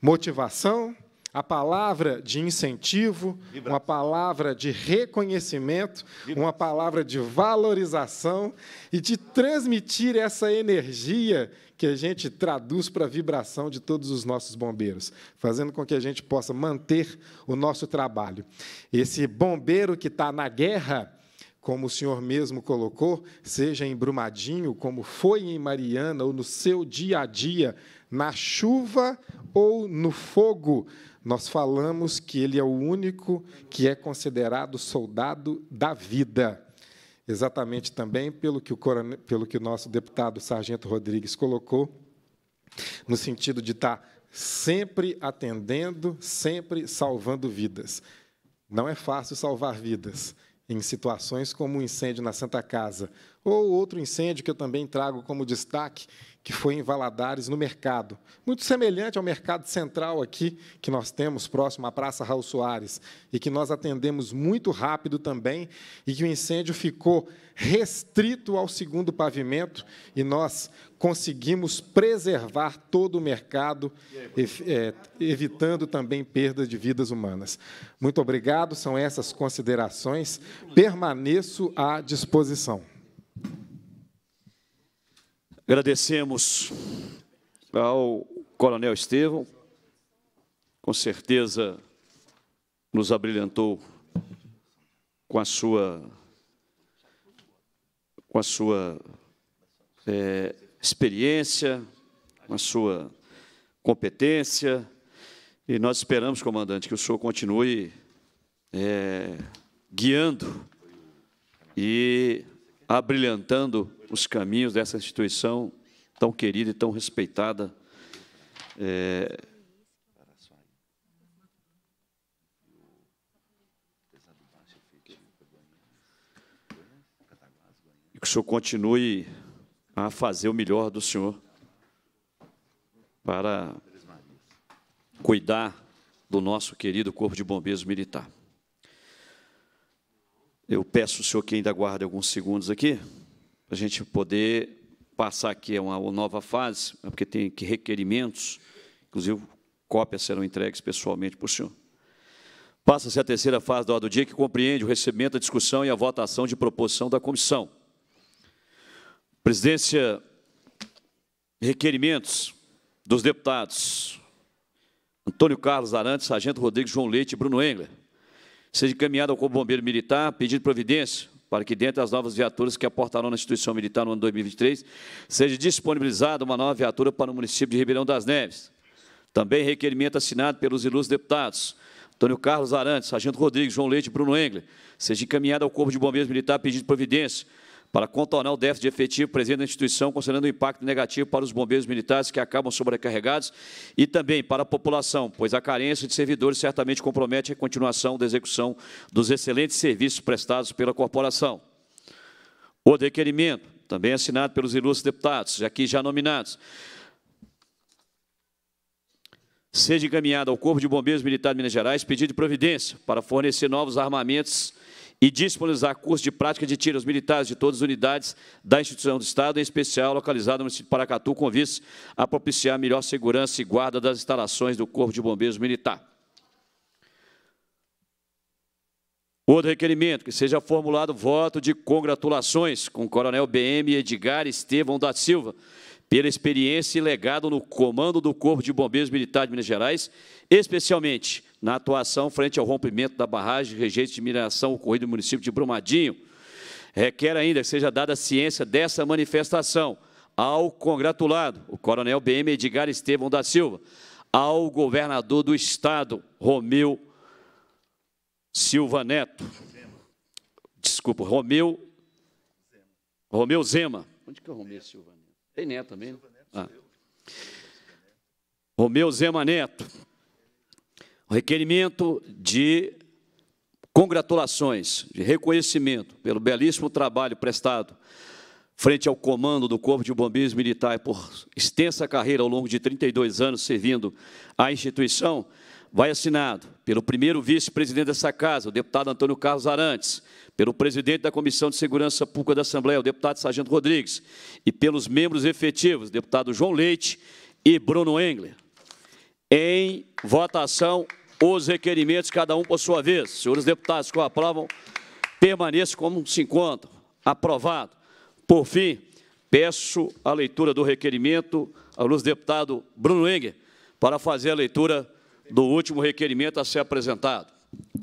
motivação, a palavra de incentivo, uma palavra de reconhecimento, uma palavra de valorização e de transmitir essa energia que a gente traduz para a vibração de todos os nossos bombeiros, fazendo com que a gente possa manter o nosso trabalho. Esse bombeiro que está na guerra, como o senhor mesmo colocou, seja em Brumadinho, como foi em Mariana, ou no seu dia a dia, na chuva ou no fogo, nós falamos que ele é o único que é considerado soldado da vida. Exatamente também pelo que o, coronel, pelo que o nosso deputado Sargento Rodrigues colocou, no sentido de estar tá sempre atendendo, sempre salvando vidas. Não é fácil salvar vidas em situações como o um incêndio na Santa Casa, ou outro incêndio que eu também trago como destaque, que foi em Valadares, no mercado, muito semelhante ao mercado central aqui que nós temos, próximo à Praça Raul Soares, e que nós atendemos muito rápido também, e que o incêndio ficou restrito ao segundo pavimento, e nós conseguimos preservar todo o mercado, é, evitando também perda de vidas humanas. Muito obrigado, são essas considerações. Permaneço à disposição. Agradecemos ao Coronel Estevão, com certeza nos abrilhantou com a sua, com a sua é, experiência, com a sua competência, e nós esperamos, comandante, que o senhor continue é, guiando e abrilhantando os caminhos dessa instituição tão querida e tão respeitada. É... E que o senhor continue a fazer o melhor do senhor para cuidar do nosso querido Corpo de Bombeiros Militar. Eu peço o senhor que ainda guarde alguns segundos aqui, para a gente poder passar aqui a uma, nova fase, porque tem aqui requerimentos, inclusive cópias serão entregues pessoalmente para o senhor. Passa-se a terceira fase da ordem do dia, que compreende o recebimento, a discussão e a votação de proposição da comissão. Presidência, requerimentos dos deputados Antônio Carlos Arantes, Sargento Rodrigues, João Leite e Bruno Engler seja encaminhado ao Corpo Bombeiro Militar, pedindo providência para que, dentre as novas viaturas que aportarão na instituição militar no ano 2023, seja disponibilizada uma nova viatura para o município de Ribeirão das Neves. Também requerimento assinado pelos ilustres deputados Antônio Carlos Arantes, Sargento Rodrigues, João Leite e Bruno Engler, seja encaminhado ao Corpo de Bombeiros Militar pedindo providência para contornar o déficit de efetivo presente na instituição, considerando o impacto negativo para os bombeiros militares que acabam sobrecarregados e também para a população, pois a carência de servidores certamente compromete a continuação da execução dos excelentes serviços prestados pela corporação. O requerimento, também assinado pelos ilustres deputados, aqui já nominados, seja encaminhado ao Corpo de Bombeiros militares de Minas Gerais pedido de providência para fornecer novos armamentos e disponibilizar cursos de prática de tiros militares de todas as unidades da instituição do Estado, em especial localizada no município de Paracatu, com vista a propiciar melhor segurança e guarda das instalações do Corpo de Bombeiros Militar. Outro requerimento, que seja formulado voto de congratulações com o coronel BM Edgar Estevão da Silva, pela experiência e legado no comando do Corpo de Bombeiros Militar de Minas Gerais, especialmente na atuação frente ao rompimento da barragem de rejeito de mineração ocorrido no município de Brumadinho. Requer ainda que seja dada ciência dessa manifestação ao congratulado, o coronel BM Edgar Estevão da Silva, ao governador do Estado, Romeu Silva Neto. Desculpa, Romeu... Romeu Zema. Onde que é o Romeu Silva Neto? Tem Neto também, né? Ah. Romeu Zema Neto o requerimento de congratulações, de reconhecimento pelo belíssimo trabalho prestado frente ao comando do Corpo de Bombeiros Militar por extensa carreira ao longo de 32 anos servindo à instituição, vai assinado pelo primeiro vice-presidente dessa casa, o deputado Antônio Carlos Arantes, pelo presidente da Comissão de Segurança Pública da Assembleia, o deputado Sargento Rodrigues, e pelos membros efetivos, deputado João Leite e Bruno Engler. Em votação os requerimentos, cada um por sua vez. Senhores deputados que o aprovam, permaneça como se encontram. Aprovado. Por fim, peço a leitura do requerimento ao luz deputado Bruno Enger para fazer a leitura do último requerimento a ser apresentado.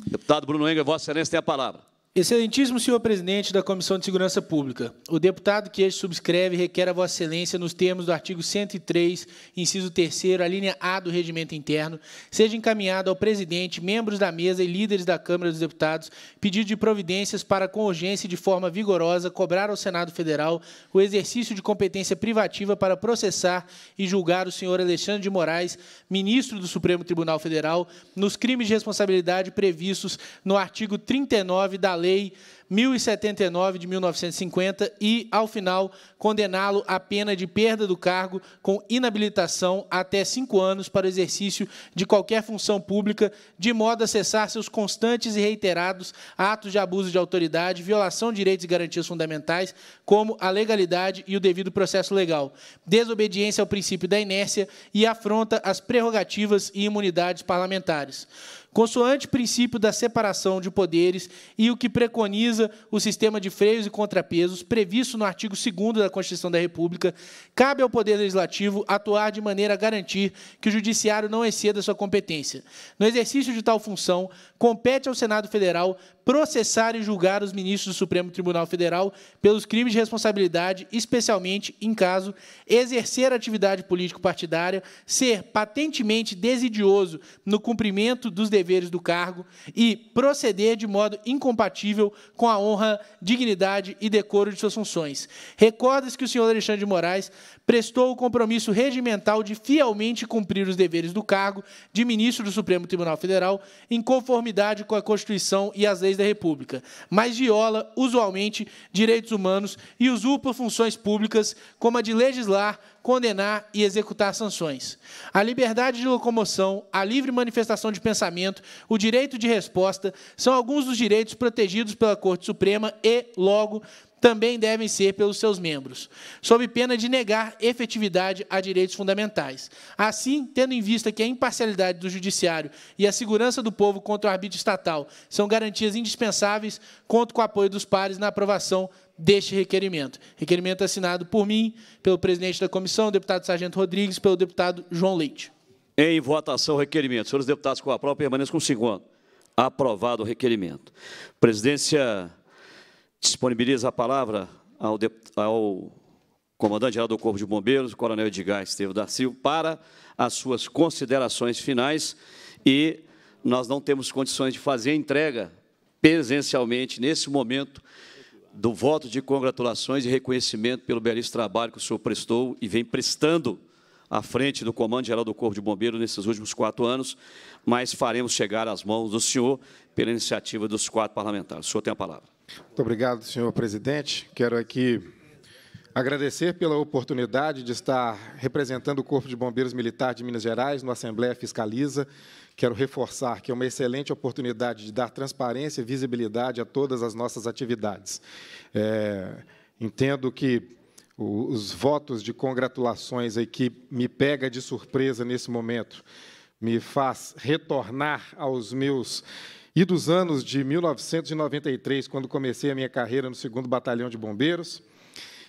Deputado Bruno Enger, Vossa Excelência tem a palavra. Excelentíssimo senhor presidente da Comissão de Segurança Pública, o deputado que este subscreve requer a Vossa Excelência, nos termos do artigo 103, inciso 3, a linha A do Regimento Interno, seja encaminhado ao presidente, membros da mesa e líderes da Câmara dos Deputados pedido de providências para, com urgência e de forma vigorosa, cobrar ao Senado Federal o exercício de competência privativa para processar e julgar o senhor Alexandre de Moraes, ministro do Supremo Tribunal Federal, nos crimes de responsabilidade previstos no artigo 39 da Lei Lei 1079 de 1950 e, ao final, condená-lo à pena de perda do cargo com inabilitação até cinco anos para o exercício de qualquer função pública, de modo a cessar seus constantes e reiterados atos de abuso de autoridade, violação de direitos e garantias fundamentais, como a legalidade e o devido processo legal, desobediência ao princípio da inércia e afronta às prerrogativas e imunidades parlamentares consoante o princípio da separação de poderes e o que preconiza o sistema de freios e contrapesos previsto no artigo 2 da Constituição da República, cabe ao Poder Legislativo atuar de maneira a garantir que o Judiciário não exceda sua competência. No exercício de tal função, compete ao Senado Federal processar e julgar os ministros do Supremo Tribunal Federal pelos crimes de responsabilidade, especialmente em caso exercer atividade político-partidária, ser patentemente desidioso no cumprimento dos deveres deveres do cargo e proceder de modo incompatível com a honra, dignidade e decoro de suas funções. Recorda-se que o senhor Alexandre de Moraes prestou o compromisso regimental de fielmente cumprir os deveres do cargo de ministro do Supremo Tribunal Federal em conformidade com a Constituição e as leis da República, mas viola, usualmente, direitos humanos e usurpa funções públicas, como a de legislar condenar e executar sanções. A liberdade de locomoção, a livre manifestação de pensamento, o direito de resposta são alguns dos direitos protegidos pela Corte Suprema e, logo, também devem ser pelos seus membros, sob pena de negar efetividade a direitos fundamentais. Assim, tendo em vista que a imparcialidade do judiciário e a segurança do povo contra o arbítrio estatal são garantias indispensáveis, conto com o apoio dos pares na aprovação deste requerimento. Requerimento assinado por mim, pelo presidente da comissão, deputado Sargento Rodrigues, pelo deputado João Leite. Em votação, requerimento. Senhores deputados, com a prova, permaneçam segundo. Aprovado o requerimento. Presidência disponibiliza a palavra ao, ao comandante-geral do Corpo de Bombeiros, coronel Edgar Estevam da Silva, para as suas considerações finais e nós não temos condições de fazer a entrega presencialmente nesse momento do voto de congratulações e reconhecimento pelo belíssimo trabalho que o senhor prestou e vem prestando à frente do Comando Geral do Corpo de Bombeiros nesses últimos quatro anos, mas faremos chegar às mãos do senhor pela iniciativa dos quatro parlamentares. O senhor tem a palavra. Muito obrigado, senhor presidente. Quero aqui agradecer pela oportunidade de estar representando o Corpo de Bombeiros Militar de Minas Gerais no Assembleia Fiscaliza, Quero reforçar que é uma excelente oportunidade de dar transparência e visibilidade a todas as nossas atividades. É, entendo que os votos de congratulações aí que me pega de surpresa nesse momento, me faz retornar aos meus e dos anos de 1993, quando comecei a minha carreira no 2 Batalhão de Bombeiros,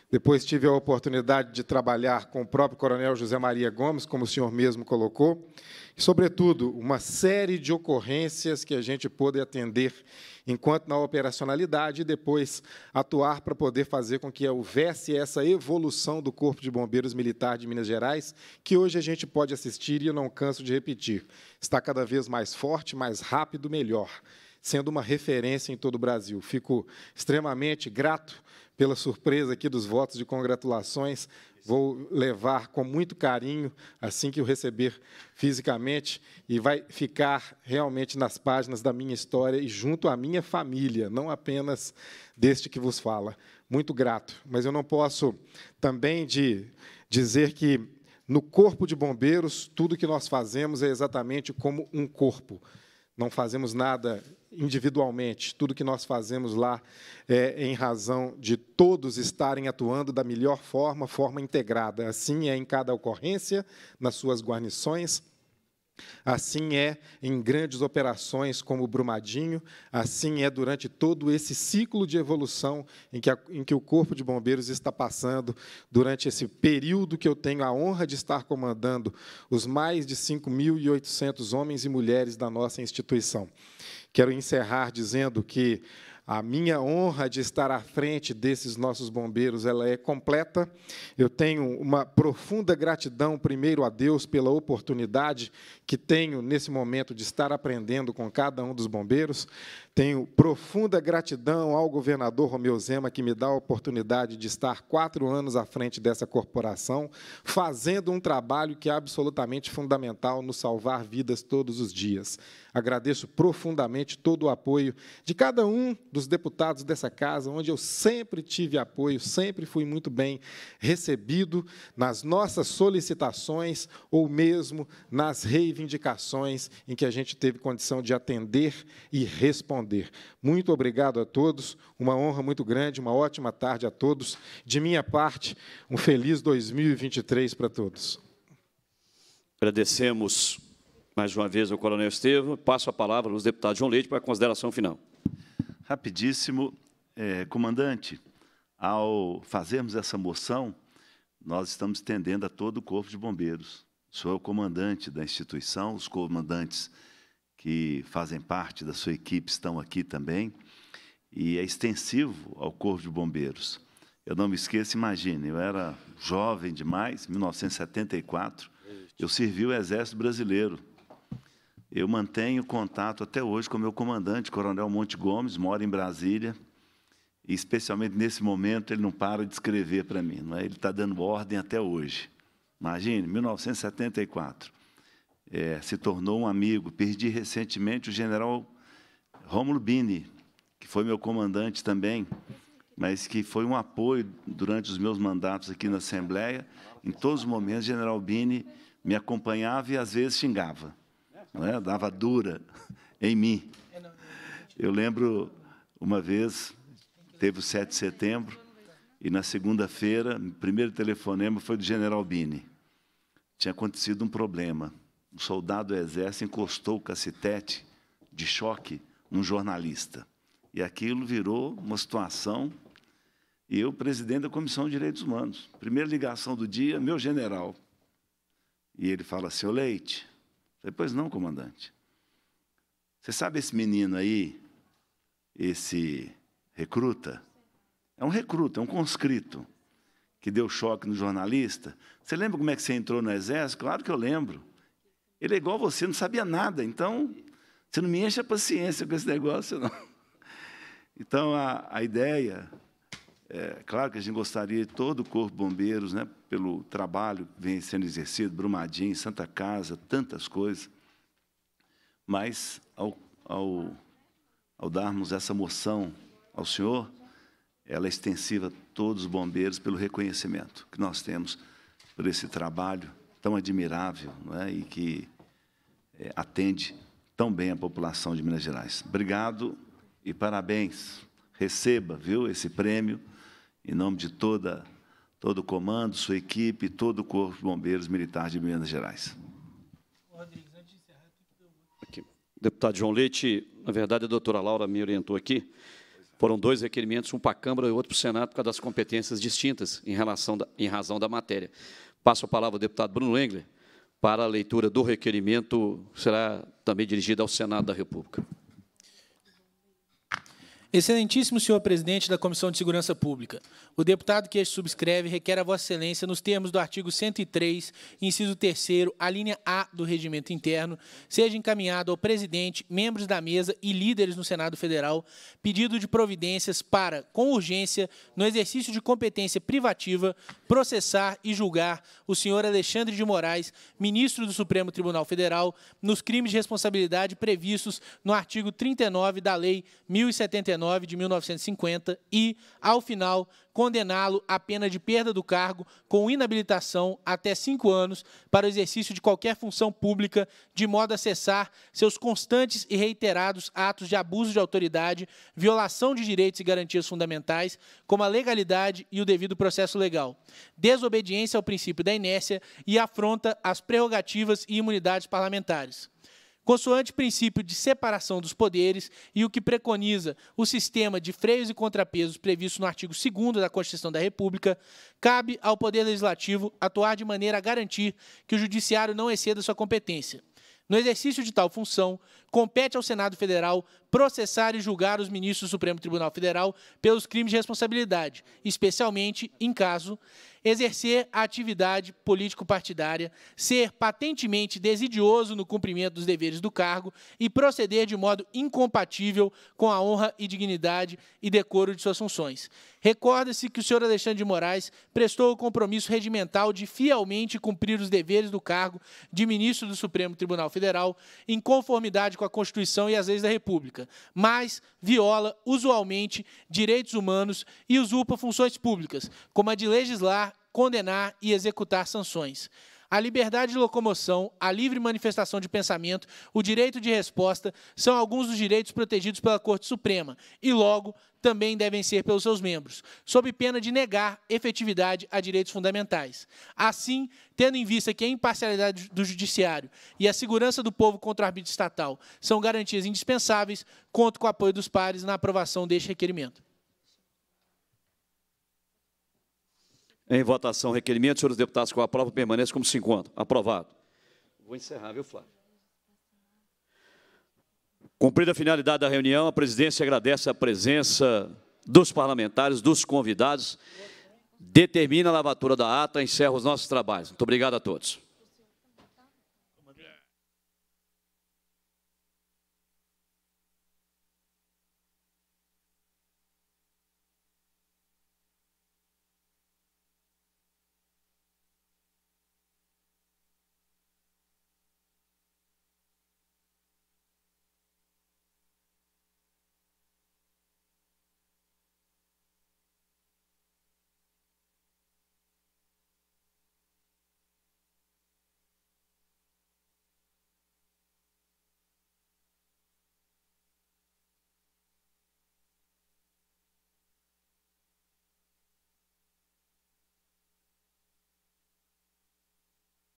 depois tive a oportunidade de trabalhar com o próprio coronel José Maria Gomes, como o senhor mesmo colocou, e, sobretudo, uma série de ocorrências que a gente pôde atender enquanto na operacionalidade e depois atuar para poder fazer com que houvesse essa evolução do Corpo de Bombeiros Militar de Minas Gerais, que hoje a gente pode assistir e eu não canso de repetir. Está cada vez mais forte, mais rápido, melhor, sendo uma referência em todo o Brasil. Fico extremamente grato pela surpresa aqui dos votos de congratulações. Vou levar com muito carinho assim que o receber fisicamente e vai ficar realmente nas páginas da minha história e junto à minha família, não apenas deste que vos fala. Muito grato. Mas eu não posso também de dizer que no corpo de bombeiros tudo que nós fazemos é exatamente como um corpo. Não fazemos nada individualmente, tudo que nós fazemos lá é em razão de todos estarem atuando da melhor forma, forma integrada. Assim é em cada ocorrência, nas suas guarnições, Assim é em grandes operações como o Brumadinho, assim é durante todo esse ciclo de evolução em que, a, em que o Corpo de Bombeiros está passando, durante esse período que eu tenho a honra de estar comandando os mais de 5.800 homens e mulheres da nossa instituição. Quero encerrar dizendo que a minha honra de estar à frente desses nossos bombeiros, ela é completa. Eu tenho uma profunda gratidão primeiro a Deus pela oportunidade que tenho nesse momento de estar aprendendo com cada um dos bombeiros. Tenho profunda gratidão ao governador Romeu Zema, que me dá a oportunidade de estar quatro anos à frente dessa corporação, fazendo um trabalho que é absolutamente fundamental no salvar vidas todos os dias. Agradeço profundamente todo o apoio de cada um dos deputados dessa casa, onde eu sempre tive apoio, sempre fui muito bem recebido nas nossas solicitações ou mesmo nas reivindicações em que a gente teve condição de atender e responder responder. Muito obrigado a todos, uma honra muito grande, uma ótima tarde a todos. De minha parte, um feliz 2023 para todos. Agradecemos mais uma vez ao Coronel Estevam. Passo a palavra aos deputados João Leite para a consideração final. Rapidíssimo, é, comandante, ao fazermos essa moção, nós estamos estendendo a todo o Corpo de Bombeiros. Sou o comandante da instituição, os comandantes que fazem parte da sua equipe estão aqui também, e é extensivo ao Corpo de Bombeiros. Eu não me esqueço, imagine, eu era jovem demais, 1974, eu servi o Exército Brasileiro. Eu mantenho contato até hoje com meu comandante, Coronel Monte Gomes, mora em Brasília, e especialmente nesse momento ele não para de escrever para mim, não é? ele está dando ordem até hoje. Imagine, 1974 é, se tornou um amigo. Perdi recentemente o general Rômulo Bini, que foi meu comandante também, mas que foi um apoio durante os meus mandatos aqui na Assembleia. Em todos os momentos, o general Bini me acompanhava e às vezes xingava, é? dava dura em mim. Eu lembro uma vez, teve o 7 de setembro, e na segunda-feira, o primeiro telefonema foi do general Bini. Tinha acontecido um problema um soldado do exército encostou o cacetete de choque num jornalista. E aquilo virou uma situação. E eu, presidente da Comissão de Direitos Humanos, primeira ligação do dia, meu general. E ele fala, seu Leite. Eu falei, pois não, comandante. Você sabe esse menino aí, esse recruta? É um recruta, é um conscrito, que deu choque no jornalista. Você lembra como é que você entrou no exército? Claro que eu lembro. Ele é igual a você, não sabia nada. Então, você não me enche a paciência com esse negócio, não. Então, a, a ideia, é claro que a gente gostaria de todo o Corpo de Bombeiros, né, pelo trabalho que vem sendo exercido, Brumadinho, Santa Casa, tantas coisas, mas ao, ao, ao darmos essa moção ao senhor, ela é extensiva a todos os bombeiros pelo reconhecimento que nós temos por esse trabalho tão admirável não é? e que é, atende tão bem a população de Minas Gerais. Obrigado e parabéns. Receba, viu, esse prêmio em nome de toda todo o comando, sua equipe, todo o Corpo de Bombeiros militares de Minas Gerais. Aqui. Deputado João Leite, na verdade, a doutora Laura me orientou aqui. Foram dois requerimentos, um para a Câmara e outro para o Senado, por causa das competências distintas em, relação da, em razão da matéria. Passo a palavra ao deputado Bruno Engler para a leitura do requerimento, será também dirigida ao Senado da República. Excelentíssimo senhor presidente da Comissão de Segurança Pública, o deputado que este subscreve requer a Vossa Excelência, nos termos do artigo 103, inciso 3, a linha A do Regimento Interno, seja encaminhado ao presidente, membros da mesa e líderes no Senado Federal pedido de providências para, com urgência, no exercício de competência privativa, processar e julgar o senhor Alexandre de Moraes, ministro do Supremo Tribunal Federal, nos crimes de responsabilidade previstos no artigo 39 da Lei 1079 19 de 1950 e, ao final, condená-lo à pena de perda do cargo com inabilitação até cinco anos para o exercício de qualquer função pública, de modo a cessar seus constantes e reiterados atos de abuso de autoridade, violação de direitos e garantias fundamentais, como a legalidade e o devido processo legal, desobediência ao princípio da inércia e afronta às prerrogativas e imunidades parlamentares consoante o princípio de separação dos poderes e o que preconiza o sistema de freios e contrapesos previsto no artigo 2 da Constituição da República, cabe ao Poder Legislativo atuar de maneira a garantir que o Judiciário não exceda sua competência. No exercício de tal função, compete ao Senado Federal processar e julgar os ministros do Supremo Tribunal Federal pelos crimes de responsabilidade, especialmente em caso exercer a atividade político-partidária, ser patentemente desidioso no cumprimento dos deveres do cargo e proceder de modo incompatível com a honra e dignidade e decoro de suas funções. Recorda-se que o senhor Alexandre de Moraes prestou o compromisso regimental de fielmente cumprir os deveres do cargo de ministro do Supremo Tribunal Federal em conformidade com com a Constituição e as leis da República, mas viola, usualmente, direitos humanos e usurpa funções públicas, como a de legislar, condenar e executar sanções. A liberdade de locomoção, a livre manifestação de pensamento, o direito de resposta são alguns dos direitos protegidos pela Corte Suprema e, logo, também devem ser pelos seus membros, sob pena de negar efetividade a direitos fundamentais. Assim, tendo em vista que a imparcialidade do judiciário e a segurança do povo contra o arbítrio estatal são garantias indispensáveis, conto com o apoio dos pares na aprovação deste requerimento. Em votação, requerimento. Senhores deputados que o aprovam, permaneçam como se encontra. Aprovado. Vou encerrar, viu, Flávio? Cumprida a finalidade da reunião, a presidência agradece a presença dos parlamentares, dos convidados, determina a lavatura da ata, encerra os nossos trabalhos. Muito obrigado a todos.